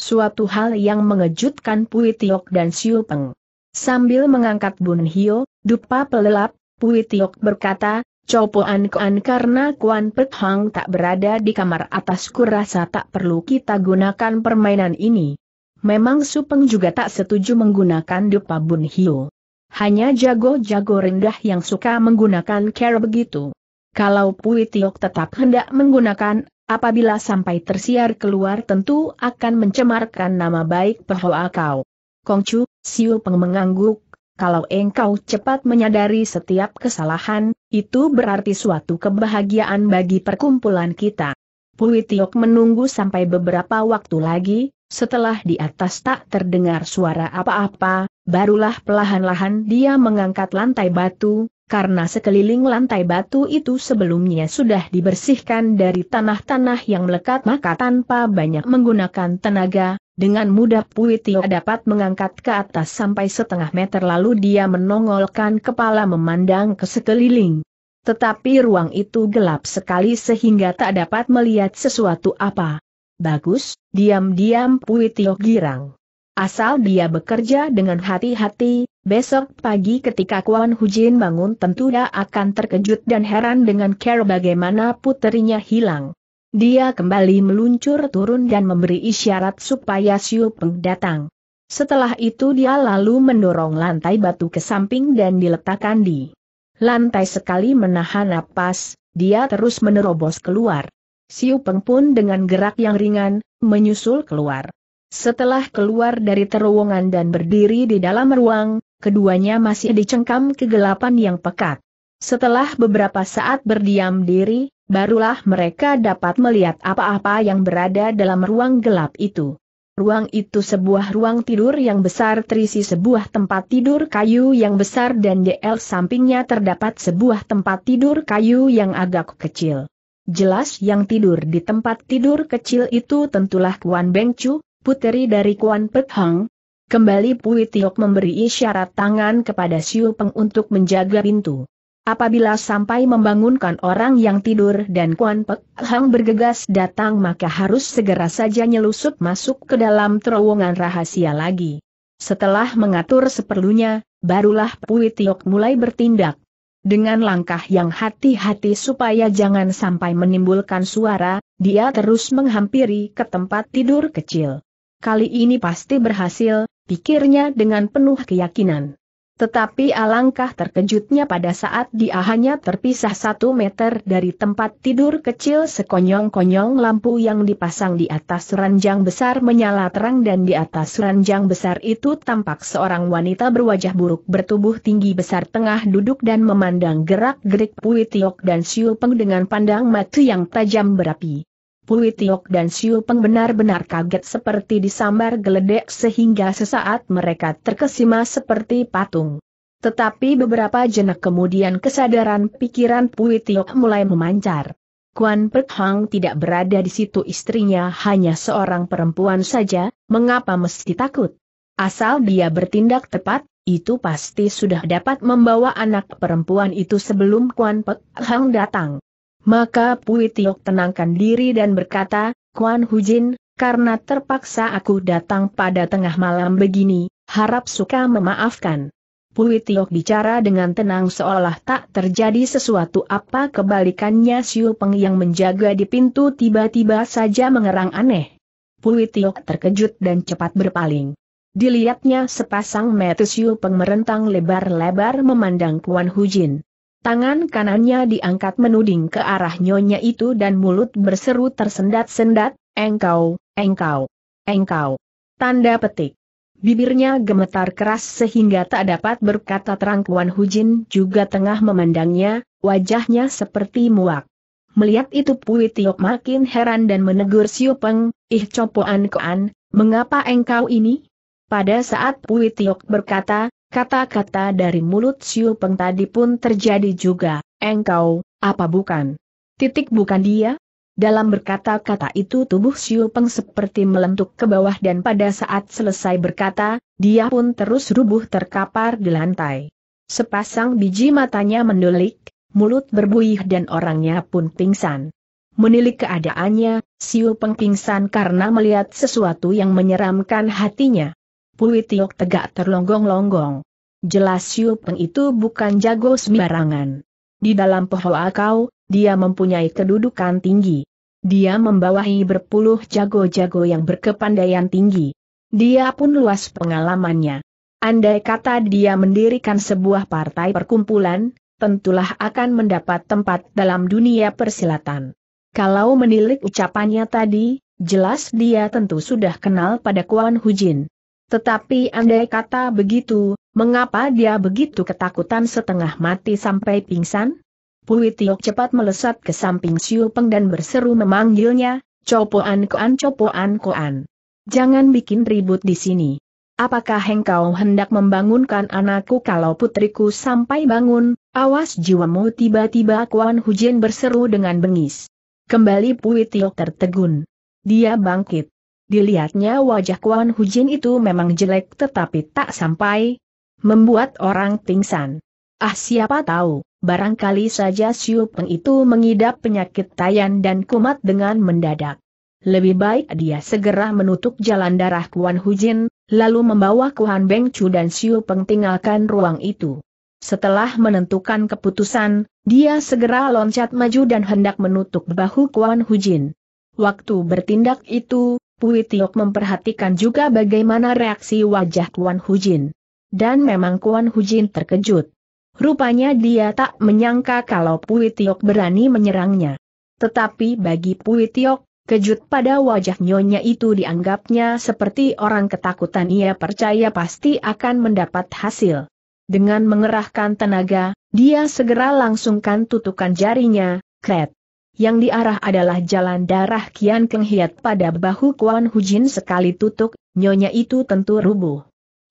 Speaker 1: Suatu hal yang mengejutkan Pui Tiok dan Siu Peng. Sambil mengangkat Bun Hio, dupa pelelap, Pui Tiok berkata, Copoan Kuan karena Kuan Pek Hang tak berada di kamar atas kurasa tak perlu kita gunakan permainan ini. Memang Peng juga tak setuju menggunakan dupa Bun Hio. Hanya jago-jago rendah yang suka menggunakan cara begitu. Kalau Pui Tiok tetap hendak menggunakan, apabila sampai tersiar keluar tentu akan mencemarkan nama baik Pehoa kau. Kongcu, Siu Peng mengangguk, kalau engkau cepat menyadari setiap kesalahan, itu berarti suatu kebahagiaan bagi perkumpulan kita. Pui Tiok menunggu sampai beberapa waktu lagi, setelah di atas tak terdengar suara apa-apa, barulah pelahan-lahan dia mengangkat lantai batu, karena sekeliling lantai batu itu sebelumnya sudah dibersihkan dari tanah-tanah yang melekat maka tanpa banyak menggunakan tenaga, dengan mudah Puitio dapat mengangkat ke atas sampai setengah meter lalu dia menongolkan kepala memandang ke sekeliling. Tetapi ruang itu gelap sekali sehingga tak dapat melihat sesuatu apa. Bagus, diam-diam Puitio girang. Asal dia bekerja dengan hati-hati, Besok pagi ketika Kuan Hujin bangun tentu dia akan terkejut dan heran dengan cara bagaimana puterinya hilang. Dia kembali meluncur turun dan memberi isyarat supaya Siu Peng datang. Setelah itu dia lalu mendorong lantai batu ke samping dan diletakkan di lantai sekali menahan napas, dia terus menerobos keluar. Siu Peng pun dengan gerak yang ringan, menyusul keluar. Setelah keluar dari terowongan dan berdiri di dalam ruang, keduanya masih dicengkam kegelapan yang pekat. Setelah beberapa saat berdiam diri, barulah mereka dapat melihat apa-apa yang berada dalam ruang gelap itu. Ruang itu sebuah ruang tidur yang besar terisi sebuah tempat tidur kayu yang besar dan di el sampingnya terdapat sebuah tempat tidur kayu yang agak kecil. Jelas yang tidur di tempat tidur kecil itu tentulah Kuan Chu, puteri dari Kuan Pek Hang, Kembali Pui Tiok memberi isyarat tangan kepada Siu Peng untuk menjaga pintu. Apabila sampai membangunkan orang yang tidur dan Kuan Pek Hang bergegas datang maka harus segera saja nyelusup masuk ke dalam terowongan rahasia lagi. Setelah mengatur seperlunya, barulah Pui Tiok mulai bertindak. Dengan langkah yang hati-hati supaya jangan sampai menimbulkan suara, dia terus menghampiri ke tempat tidur kecil. Kali ini pasti berhasil, pikirnya dengan penuh keyakinan. Tetapi alangkah terkejutnya pada saat dia hanya terpisah satu meter dari tempat tidur kecil sekonyong-konyong lampu yang dipasang di atas ranjang besar menyala terang dan di atas ranjang besar itu tampak seorang wanita berwajah buruk bertubuh tinggi besar tengah duduk dan memandang gerak-gerik Pui Tiok dan Siu Peng dengan pandang mata yang tajam berapi. Pui Tiok dan Siu Peng benar-benar kaget seperti disambar geledek sehingga sesaat mereka terkesima seperti patung. Tetapi beberapa jenak kemudian kesadaran pikiran Pui Tiok mulai memancar. Kuan Pek Hang tidak berada di situ istrinya hanya seorang perempuan saja, mengapa mesti takut? Asal dia bertindak tepat, itu pasti sudah dapat membawa anak perempuan itu sebelum Kuan Pek Hang datang. Maka Pui Tiok tenangkan diri dan berkata, Kuan Hujin, karena terpaksa aku datang pada tengah malam begini, harap suka memaafkan. Pui Tiok bicara dengan tenang seolah tak terjadi sesuatu apa kebalikannya Siu Peng yang menjaga di pintu tiba-tiba saja mengerang aneh. Pui Tiok terkejut dan cepat berpaling. Dilihatnya sepasang mata Siu Peng merentang lebar-lebar memandang Kuan Hujin. Tangan kanannya diangkat menuding ke arah nyonya itu dan mulut berseru tersendat-sendat, engkau, engkau, engkau. Tanda petik. Bibirnya gemetar keras sehingga tak dapat berkata terang Kuan Hujin juga tengah memandangnya, wajahnya seperti muak. Melihat itu Pui Tiok makin heran dan menegur Siu Peng, ih copoan koan, mengapa engkau ini? Pada saat Pui Tiok berkata, Kata-kata dari mulut Siu Peng tadi pun terjadi juga, engkau, apa bukan? Titik bukan dia? Dalam berkata-kata itu tubuh Siu Peng seperti melentuk ke bawah dan pada saat selesai berkata, dia pun terus rubuh terkapar di lantai. Sepasang biji matanya mendulik, mulut berbuih dan orangnya pun pingsan. Menilik keadaannya, Siu Peng pingsan karena melihat sesuatu yang menyeramkan hatinya. Pui Tiok tegak terlonggong-longgong. Jelas Yu Peng itu bukan jago sembarangan. Di dalam Pohoa Kau, dia mempunyai kedudukan tinggi. Dia membawahi berpuluh jago-jago yang berkepandaian tinggi. Dia pun luas pengalamannya. Andai kata dia mendirikan sebuah partai perkumpulan, tentulah akan mendapat tempat dalam dunia persilatan. Kalau menilik ucapannya tadi, jelas dia tentu sudah kenal pada Kuan Hujin. Tetapi andai kata begitu, mengapa dia begitu ketakutan setengah mati sampai pingsan? Pui Tiok cepat melesat ke samping Siu Peng dan berseru memanggilnya, Copoan Koan Copoan Koan. Jangan bikin ribut di sini. Apakah engkau hendak membangunkan anakku kalau putriku sampai bangun, awas jiwamu tiba-tiba Kuan Hujin berseru dengan bengis. Kembali Pui Tiok tertegun. Dia bangkit. Dilihatnya wajah Kuan Hujin itu memang jelek tetapi tak sampai membuat orang pingsan. Ah siapa tahu, barangkali saja Siu Peng itu mengidap penyakit tayan dan kumat dengan mendadak. Lebih baik dia segera menutup jalan darah Kuan Hujin, lalu membawa Kuan Beng Chu dan Siu Peng tinggalkan ruang itu. Setelah menentukan keputusan, dia segera loncat maju dan hendak menutup bahu Kuan Hujin. Waktu bertindak itu, Pui Tiok memperhatikan juga bagaimana reaksi wajah Kuan Hujin. Dan memang Kuan Hujin terkejut. Rupanya dia tak menyangka kalau Pui Tiok berani menyerangnya. Tetapi bagi Pui Tiok, kejut pada wajah nyonya itu dianggapnya seperti orang ketakutan ia percaya pasti akan mendapat hasil. Dengan mengerahkan tenaga, dia segera langsungkan tutukan jarinya, kret yang diarah adalah jalan darah Kian kenghiat pada bahu Kuan Hujin sekali tutup, nyonya itu tentu rubuh.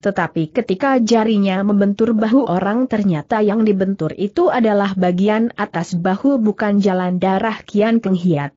Speaker 1: Tetapi ketika jarinya membentur bahu orang ternyata yang dibentur itu adalah bagian atas bahu bukan jalan darah Kian kenghiat.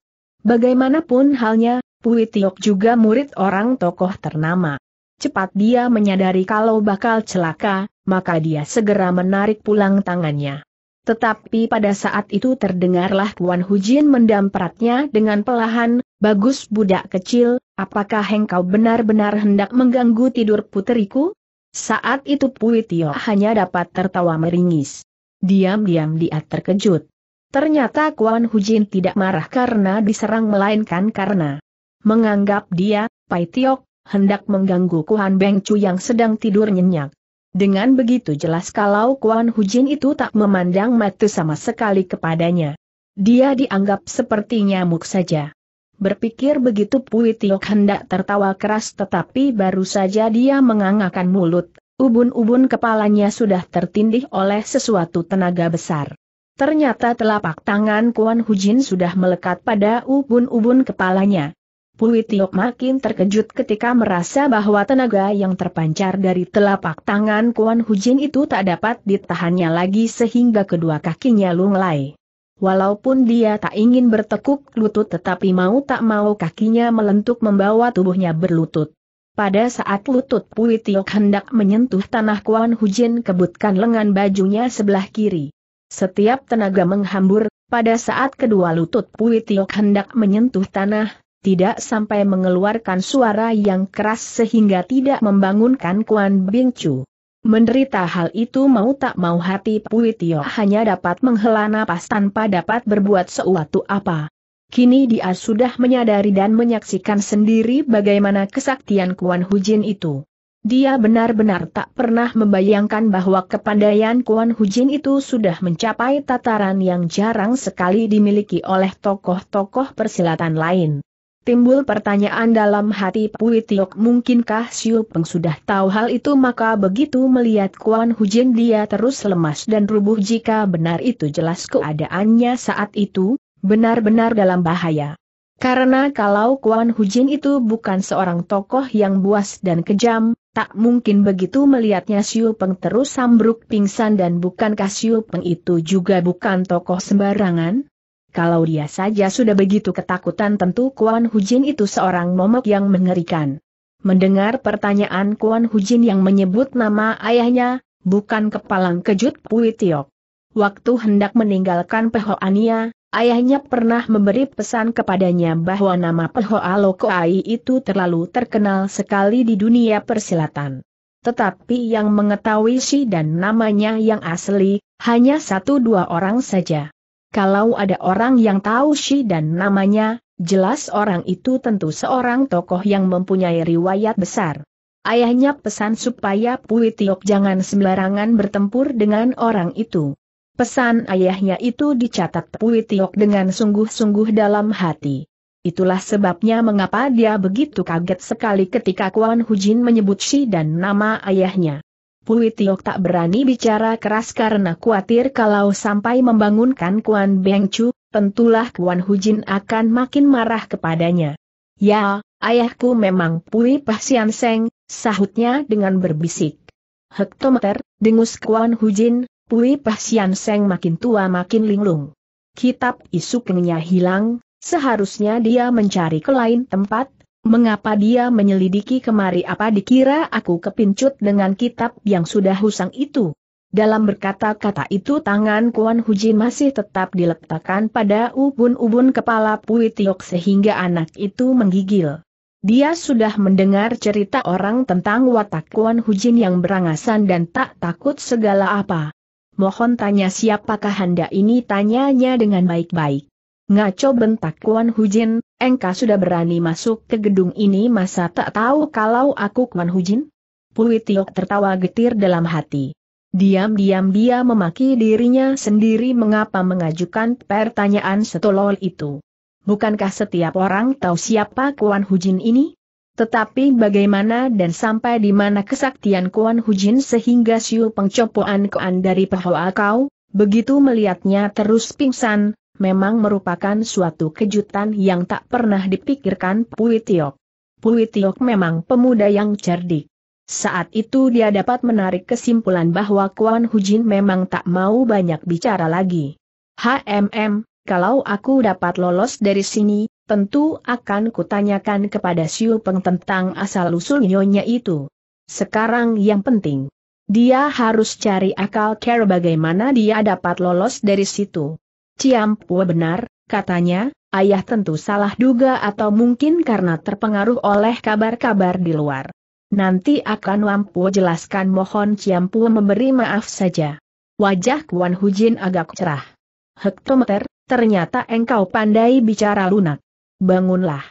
Speaker 1: Bagaimanapun halnya, Pui Tiok juga murid orang tokoh ternama. Cepat dia menyadari kalau bakal celaka, maka dia segera menarik pulang tangannya. Tetapi pada saat itu terdengarlah Kuan Hujin mendampratnya dengan pelahan, bagus budak kecil, apakah engkau benar-benar hendak mengganggu tidur puteriku? Saat itu Pui hanya dapat tertawa meringis. Diam-diam dia terkejut. Ternyata Kuan Hujin tidak marah karena diserang melainkan karena menganggap dia, Pai Tiok, hendak mengganggu Kuan Beng Chu yang sedang tidur nyenyak. Dengan begitu jelas kalau Kuan Hujin itu tak memandang mata sama sekali kepadanya. Dia dianggap seperti nyamuk saja. Berpikir begitu Pui Tiok hendak tertawa keras tetapi baru saja dia mengangakan mulut, ubun-ubun kepalanya sudah tertindih oleh sesuatu tenaga besar. Ternyata telapak tangan Kuan Hujin sudah melekat pada ubun-ubun kepalanya, Pui Tiok makin terkejut ketika merasa bahwa tenaga yang terpancar dari telapak tangan Kuan Hujin itu tak dapat ditahannya lagi sehingga kedua kakinya lunglai. Walaupun dia tak ingin bertekuk lutut tetapi mau tak mau kakinya melentuk membawa tubuhnya berlutut. Pada saat lutut Pui Tiok hendak menyentuh tanah Kuan Hujin kebutkan lengan bajunya sebelah kiri. Setiap tenaga menghambur, pada saat kedua lutut Pui Tiok hendak menyentuh tanah, tidak sampai mengeluarkan suara yang keras sehingga tidak membangunkan Kuan Bing Menderita hal itu mau tak mau hati Pui hanya dapat menghela napas tanpa dapat berbuat sesuatu apa. Kini dia sudah menyadari dan menyaksikan sendiri bagaimana kesaktian Kuan Hujin itu. Dia benar-benar tak pernah membayangkan bahwa kepandaian Kuan Hujin itu sudah mencapai tataran yang jarang sekali dimiliki oleh tokoh-tokoh persilatan lain. Timbul pertanyaan dalam hati Pui Tiok mungkinkah Siu Peng sudah tahu hal itu maka begitu melihat Kuan Hujin dia terus lemas dan rubuh jika benar itu jelas keadaannya saat itu, benar-benar dalam bahaya. Karena kalau Kuan Hujin itu bukan seorang tokoh yang buas dan kejam, tak mungkin begitu melihatnya Siu Peng terus sambruk pingsan dan bukankah Siu Peng itu juga bukan tokoh sembarangan? Kalau dia saja sudah begitu ketakutan tentu Kuan Hujin itu seorang momok yang mengerikan. Mendengar pertanyaan Kuan Hujin yang menyebut nama ayahnya, bukan kepalang kejut Pui Tiok. Waktu hendak meninggalkan Pehoania, ayahnya pernah memberi pesan kepadanya bahwa nama Peho Lokoai itu terlalu terkenal sekali di dunia persilatan. Tetapi yang mengetahui si dan namanya yang asli, hanya satu dua orang saja. Kalau ada orang yang tahu Shi dan namanya, jelas orang itu tentu seorang tokoh yang mempunyai riwayat besar. Ayahnya pesan supaya Pui Tiok jangan sembarangan bertempur dengan orang itu. Pesan ayahnya itu dicatat Pui Tiok dengan sungguh-sungguh dalam hati. Itulah sebabnya mengapa dia begitu kaget sekali ketika Kuan Hujin menyebut Shi dan nama ayahnya. Pui Tiok tak berani bicara keras karena khawatir kalau sampai membangunkan Kuan Beng Chu, tentulah Kuan Hujin akan makin marah kepadanya. Ya, ayahku memang Pui Pasian Seng, sahutnya dengan berbisik. Hektometer, dengus Kuan Hujin, Pui Pasian Seng makin tua makin linglung. Kitab isu kengnya hilang, seharusnya dia mencari ke lain tempat, Mengapa dia menyelidiki kemari apa dikira aku kepincut dengan kitab yang sudah usang itu? Dalam berkata-kata itu tangan Kuan Hujin masih tetap diletakkan pada ubun-ubun kepala Pui Tiok sehingga anak itu menggigil. Dia sudah mendengar cerita orang tentang watak Kuan Hujin yang berangasan dan tak takut segala apa. Mohon tanya siapakah Anda ini tanyanya dengan baik-baik. Ngaco bentak Kuan Hujin, engkau sudah berani masuk ke gedung ini masa tak tahu kalau aku Kuan Hujin? Pui Tiok tertawa getir dalam hati. Diam-diam dia memaki dirinya sendiri mengapa mengajukan pertanyaan setolol itu. Bukankah setiap orang tahu siapa Kuan Hujin ini? Tetapi bagaimana dan sampai di mana kesaktian Kuan Hujin sehingga Siu pengcopoan Kuan dari Pahoa kau? Begitu melihatnya terus pingsan, memang merupakan suatu kejutan yang tak pernah dipikirkan Pui Tiok. Pui Tiok memang pemuda yang cerdik. Saat itu dia dapat menarik kesimpulan bahwa Kuan Hujin memang tak mau banyak bicara lagi. HMM, kalau aku dapat lolos dari sini, tentu akan kutanyakan kepada Siu Peng tentang asal-usul nyonya itu. Sekarang yang penting, dia harus cari akal care bagaimana dia dapat lolos dari situ. Ciampua benar, katanya, ayah tentu salah duga atau mungkin karena terpengaruh oleh kabar-kabar di luar. Nanti akan Wampu jelaskan mohon Ciampu memberi maaf saja. Wajah Kuan Hujin agak cerah. Hektometer, ternyata engkau pandai bicara lunak. Bangunlah.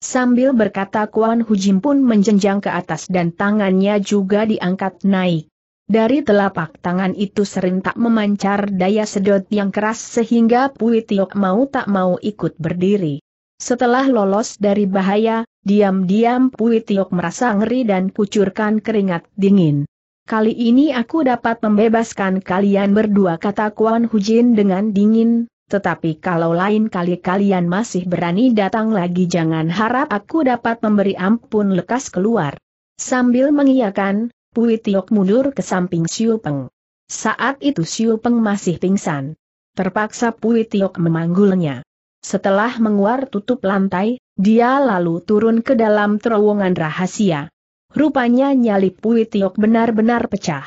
Speaker 1: Sambil berkata Kuan Hujin pun menjenjang ke atas dan tangannya juga diangkat naik. Dari telapak tangan itu serentak memancar daya sedot yang keras sehingga Pui Tiok mau tak mau ikut berdiri. Setelah lolos dari bahaya, diam-diam Pui Tiok merasa ngeri dan kucurkan keringat dingin. Kali ini aku dapat membebaskan kalian berdua kata Kuan Hujin dengan dingin, tetapi kalau lain kali kalian masih berani datang lagi jangan harap aku dapat memberi ampun lekas keluar. Sambil mengiyakan, Pui Tiok mundur ke samping Siu Peng. Saat itu Siu Peng masih pingsan. Terpaksa Pui Tiok memanggulnya. Setelah menguar tutup lantai, dia lalu turun ke dalam terowongan rahasia. Rupanya nyali Pui Tiok benar-benar pecah.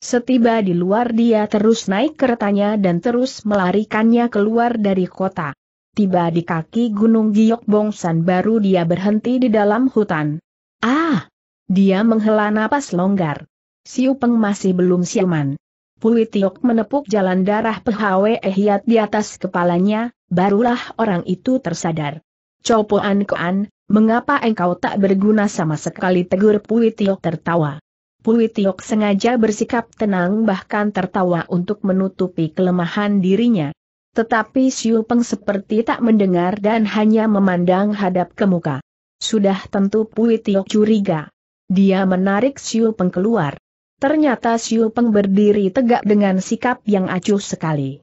Speaker 1: Setiba di luar dia terus naik keretanya dan terus melarikannya keluar dari kota. Tiba di kaki Gunung Giok Bongsan baru dia berhenti di dalam hutan. Ah! Dia menghela napas longgar. Siu Peng masih belum siuman. Pui Tiok menepuk jalan darah pehawe ehiat di atas kepalanya, barulah orang itu tersadar. Copoan Koan, mengapa engkau tak berguna sama sekali tegur Pui Tiok tertawa. Pui Tiok sengaja bersikap tenang bahkan tertawa untuk menutupi kelemahan dirinya. Tetapi Siu Peng seperti tak mendengar dan hanya memandang hadap ke muka. Sudah tentu Pui Tiok curiga. Dia menarik Siu Peng keluar. Ternyata Siu Peng berdiri tegak dengan sikap yang acuh sekali.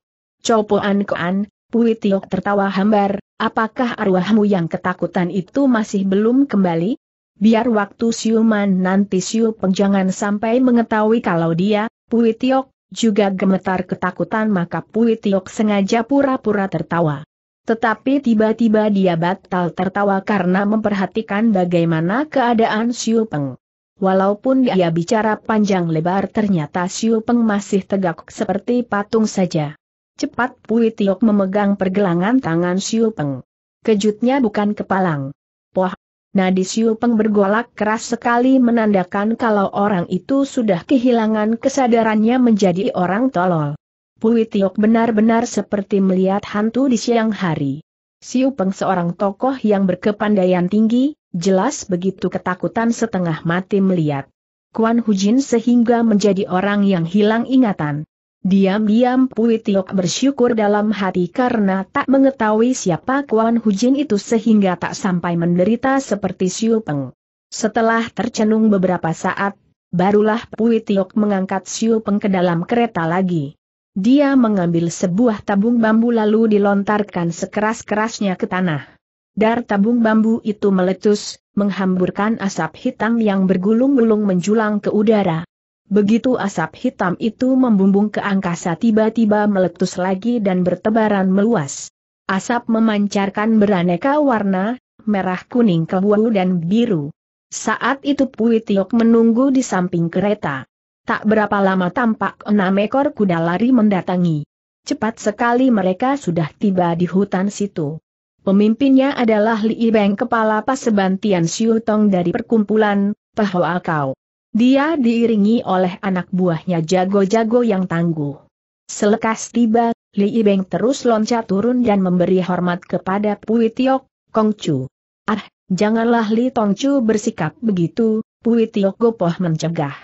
Speaker 1: An Koan, Pui Tiok tertawa hambar, apakah arwahmu yang ketakutan itu masih belum kembali? Biar waktu siuman nanti Siu Peng jangan sampai mengetahui kalau dia, Pui Tiok, juga gemetar ketakutan maka Pui Tiok sengaja pura-pura tertawa. Tetapi tiba-tiba dia batal tertawa karena memperhatikan bagaimana keadaan Xiu Peng. Walaupun dia bicara panjang lebar ternyata Xiu Peng masih tegak seperti patung saja. Cepat Pui Tiok memegang pergelangan tangan Xiu Peng. Kejutnya bukan kepalang. Poh! Nadi Xiu Peng bergolak keras sekali menandakan kalau orang itu sudah kehilangan kesadarannya menjadi orang tolol. Pui Tiok benar-benar seperti melihat hantu di siang hari. Siu Peng seorang tokoh yang berkepandaian tinggi, jelas begitu ketakutan setengah mati melihat. Kuan Hujin sehingga menjadi orang yang hilang ingatan. Diam-diam Pui Tiok bersyukur dalam hati karena tak mengetahui siapa Kuan Hujin itu sehingga tak sampai menderita seperti Siu Peng. Setelah tercenung beberapa saat, barulah Pui Tiok mengangkat Siu Peng ke dalam kereta lagi. Dia mengambil sebuah tabung bambu lalu dilontarkan sekeras-kerasnya ke tanah. Dar tabung bambu itu meletus, menghamburkan asap hitam yang bergulung-gulung menjulang ke udara. Begitu asap hitam itu membumbung ke angkasa tiba-tiba meletus lagi dan bertebaran meluas. Asap memancarkan beraneka warna, merah kuning kebuahu dan biru. Saat itu Pui Tiok menunggu di samping kereta. Tak berapa lama tampak enam ekor kuda lari mendatangi. Cepat sekali mereka sudah tiba di hutan situ. Pemimpinnya adalah Li Ibeng kepala paseban Tian Xiu Tong dari perkumpulan Pahoa Kau. Dia diiringi oleh anak buahnya jago-jago yang tangguh. Selekas tiba, Li Ibeng terus loncat turun dan memberi hormat kepada Pui Tiok, Kong Chu. Ah, janganlah Li Tong Chu bersikap begitu, Pui Tiok Gopoh mencegah.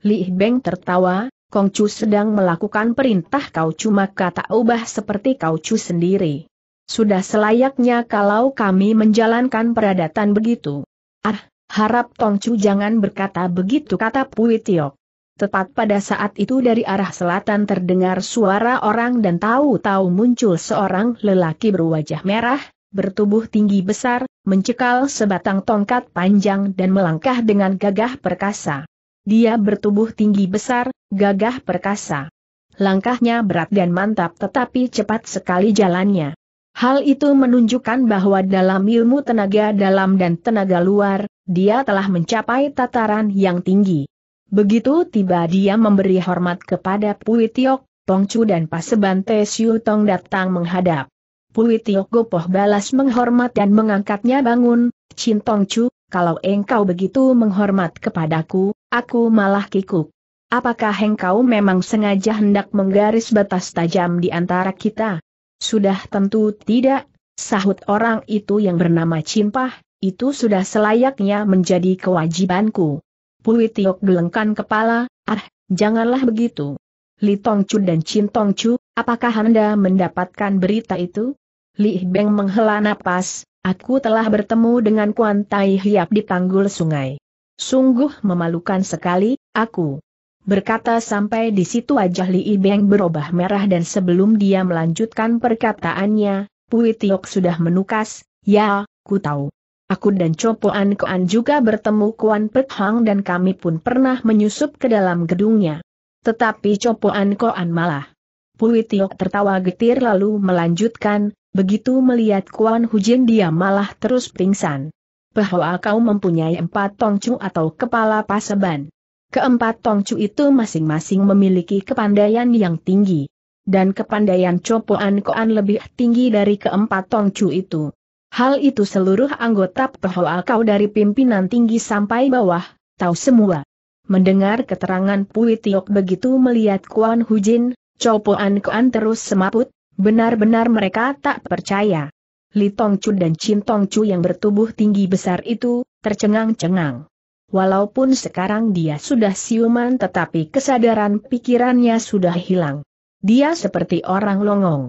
Speaker 1: Li Beng tertawa, Kongcu sedang melakukan perintah kau cuma kata ubah seperti kau cu sendiri. Sudah selayaknya kalau kami menjalankan peradatan begitu. Ah, harap Tongcu jangan berkata begitu kata Pui Tiok. Tepat pada saat itu dari arah selatan terdengar suara orang dan tahu-tahu muncul seorang lelaki berwajah merah, bertubuh tinggi besar, mencekal sebatang tongkat panjang dan melangkah dengan gagah perkasa. Dia bertubuh tinggi besar, gagah perkasa. Langkahnya berat dan mantap tetapi cepat sekali jalannya. Hal itu menunjukkan bahwa dalam ilmu tenaga dalam dan tenaga luar, dia telah mencapai tataran yang tinggi. Begitu tiba dia memberi hormat kepada Pui Tiok, dan Paseban Te Siu Tong datang menghadap. Pui Gopoh balas menghormat dan mengangkatnya bangun, Chin Tongcu, kalau engkau begitu menghormat kepadaku, Aku malah kikuk. Apakah engkau memang sengaja hendak menggaris batas tajam di antara kita? Sudah tentu tidak, sahut orang itu yang bernama Cimpah, itu sudah selayaknya menjadi kewajibanku. Pui Tiok gelengkan kepala, ah, janganlah begitu. Li Tongcu dan Chin Tongcu, apakah Anda mendapatkan berita itu? Li Beng menghela napas, aku telah bertemu dengan Kuan Tai Hiap di tanggul sungai. Sungguh memalukan sekali, aku. Berkata sampai di situ wajah Li Ibeng berubah merah dan sebelum dia melanjutkan perkataannya, Pui Tiok sudah menukas, ya, ku tahu. Aku dan Chopo An Koan juga bertemu Kuan Pek Hang dan kami pun pernah menyusup ke dalam gedungnya. Tetapi Chopo An Koan malah. Pui Tiok tertawa getir lalu melanjutkan, begitu melihat Kuan Hujin dia malah terus pingsan bahwa kau mempunyai empat tongcu atau kepala paseban. Keempat tongcu itu masing-masing memiliki kepandaian yang tinggi. Dan kepandaian Copoan Koan lebih tinggi dari keempat tongcu itu. Hal itu seluruh anggota Pehoa kau dari pimpinan tinggi sampai bawah, tahu semua. Mendengar keterangan Pui Tiok begitu melihat Kuan Hujin, Copoan Koan terus semaput, benar-benar mereka tak percaya. Li Tong Chun dan Chin Tong Chu yang bertubuh tinggi besar itu, tercengang-cengang. Walaupun sekarang dia sudah siuman tetapi kesadaran pikirannya sudah hilang. Dia seperti orang longong.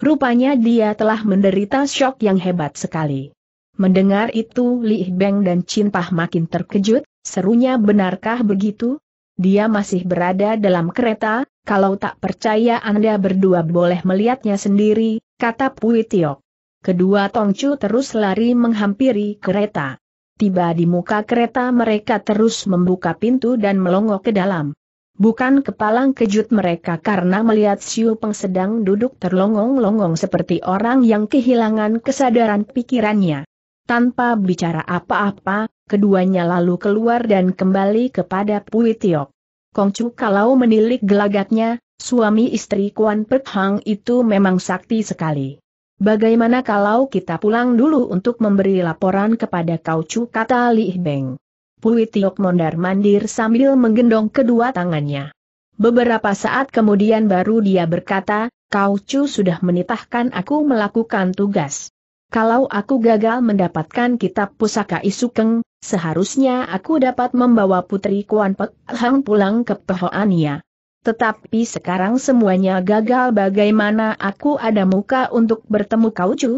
Speaker 1: Rupanya dia telah menderita shock yang hebat sekali. Mendengar itu Li Beng dan Chin Pah makin terkejut, serunya benarkah begitu? Dia masih berada dalam kereta, kalau tak percaya Anda berdua boleh melihatnya sendiri, kata Pui Tiok. Kedua Tongcu terus lari menghampiri kereta. Tiba di muka kereta mereka terus membuka pintu dan melongo ke dalam. Bukan kepalang kejut mereka karena melihat Siu Peng sedang duduk terlongong-longong seperti orang yang kehilangan kesadaran pikirannya. Tanpa bicara apa-apa, keduanya lalu keluar dan kembali kepada Pui Tiok. Kongcu kalau menilik gelagatnya, suami istri Kuan Pek Hang itu memang sakti sekali. Bagaimana kalau kita pulang dulu untuk memberi laporan kepada kau kata Li Beng. Pui Tiok mondar mandir sambil menggendong kedua tangannya. Beberapa saat kemudian baru dia berkata, kau sudah menitahkan aku melakukan tugas. Kalau aku gagal mendapatkan kitab pusaka Isukeng, seharusnya aku dapat membawa putri Kuan Pek Hang pulang ke Pehoania. Tetapi sekarang semuanya gagal bagaimana aku ada muka untuk bertemu kau cu?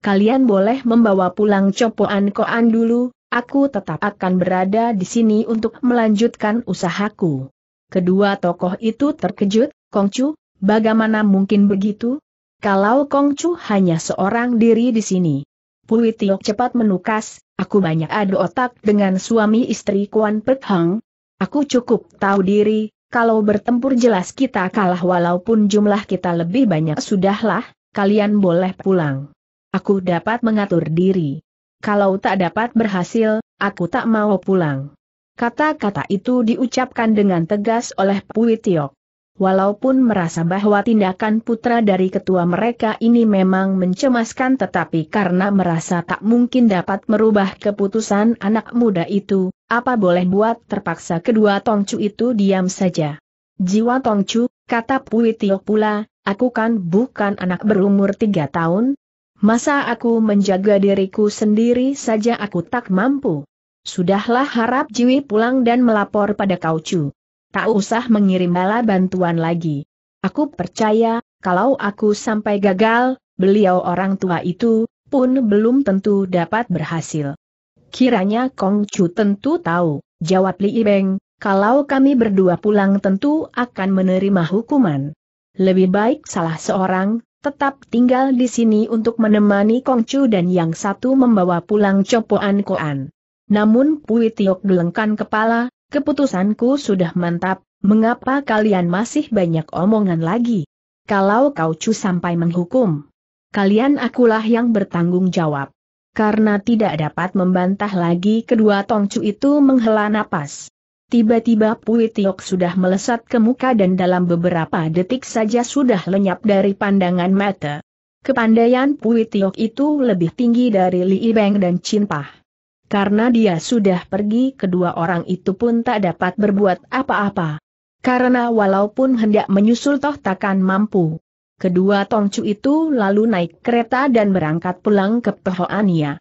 Speaker 1: Kalian boleh membawa pulang copoan koan dulu, aku tetap akan berada di sini untuk melanjutkan usahaku. Kedua tokoh itu terkejut, Kongcu, bagaimana mungkin begitu? Kalau Kongcu hanya seorang diri di sini. Pui Tiok cepat menukas, aku banyak adu otak dengan suami istri Kuan Pek Hang. Aku cukup tahu diri, kalau bertempur jelas kita kalah walaupun jumlah kita lebih banyak sudahlah, kalian boleh pulang. Aku dapat mengatur diri. Kalau tak dapat berhasil, aku tak mau pulang. Kata-kata itu diucapkan dengan tegas oleh Pui Tiok. Walaupun merasa bahwa tindakan putra dari ketua mereka ini memang mencemaskan tetapi karena merasa tak mungkin dapat merubah keputusan anak muda itu, apa boleh buat terpaksa kedua Tongcu itu diam saja. Jiwa Tongcu, kata Pui pula, aku kan bukan anak berumur tiga tahun. Masa aku menjaga diriku sendiri saja aku tak mampu. Sudahlah harap Jiwi pulang dan melapor pada kau Kaucu. Tak usah mengirim bala bantuan lagi. Aku percaya, kalau aku sampai gagal, beliau orang tua itu, pun belum tentu dapat berhasil. Kiranya Kong Chu tentu tahu, jawab Li Ibeng, kalau kami berdua pulang tentu akan menerima hukuman. Lebih baik salah seorang, tetap tinggal di sini untuk menemani Kong Chu dan yang satu membawa pulang copoan koan. Namun Pui Tiok gelengkan kepala, Keputusanku sudah mantap, mengapa kalian masih banyak omongan lagi? Kalau kau cu sampai menghukum, kalian akulah yang bertanggung jawab. Karena tidak dapat membantah lagi kedua tongcu itu menghela napas. Tiba-tiba Pui Tiok sudah melesat ke muka dan dalam beberapa detik saja sudah lenyap dari pandangan mata. Kepandaian Pui Tiok itu lebih tinggi dari Li Ibeng dan Cinpah. Karena dia sudah pergi kedua orang itu pun tak dapat berbuat apa-apa. Karena walaupun hendak menyusul toh takkan mampu. Kedua Tongcu itu lalu naik kereta dan berangkat pulang ke Pehoania.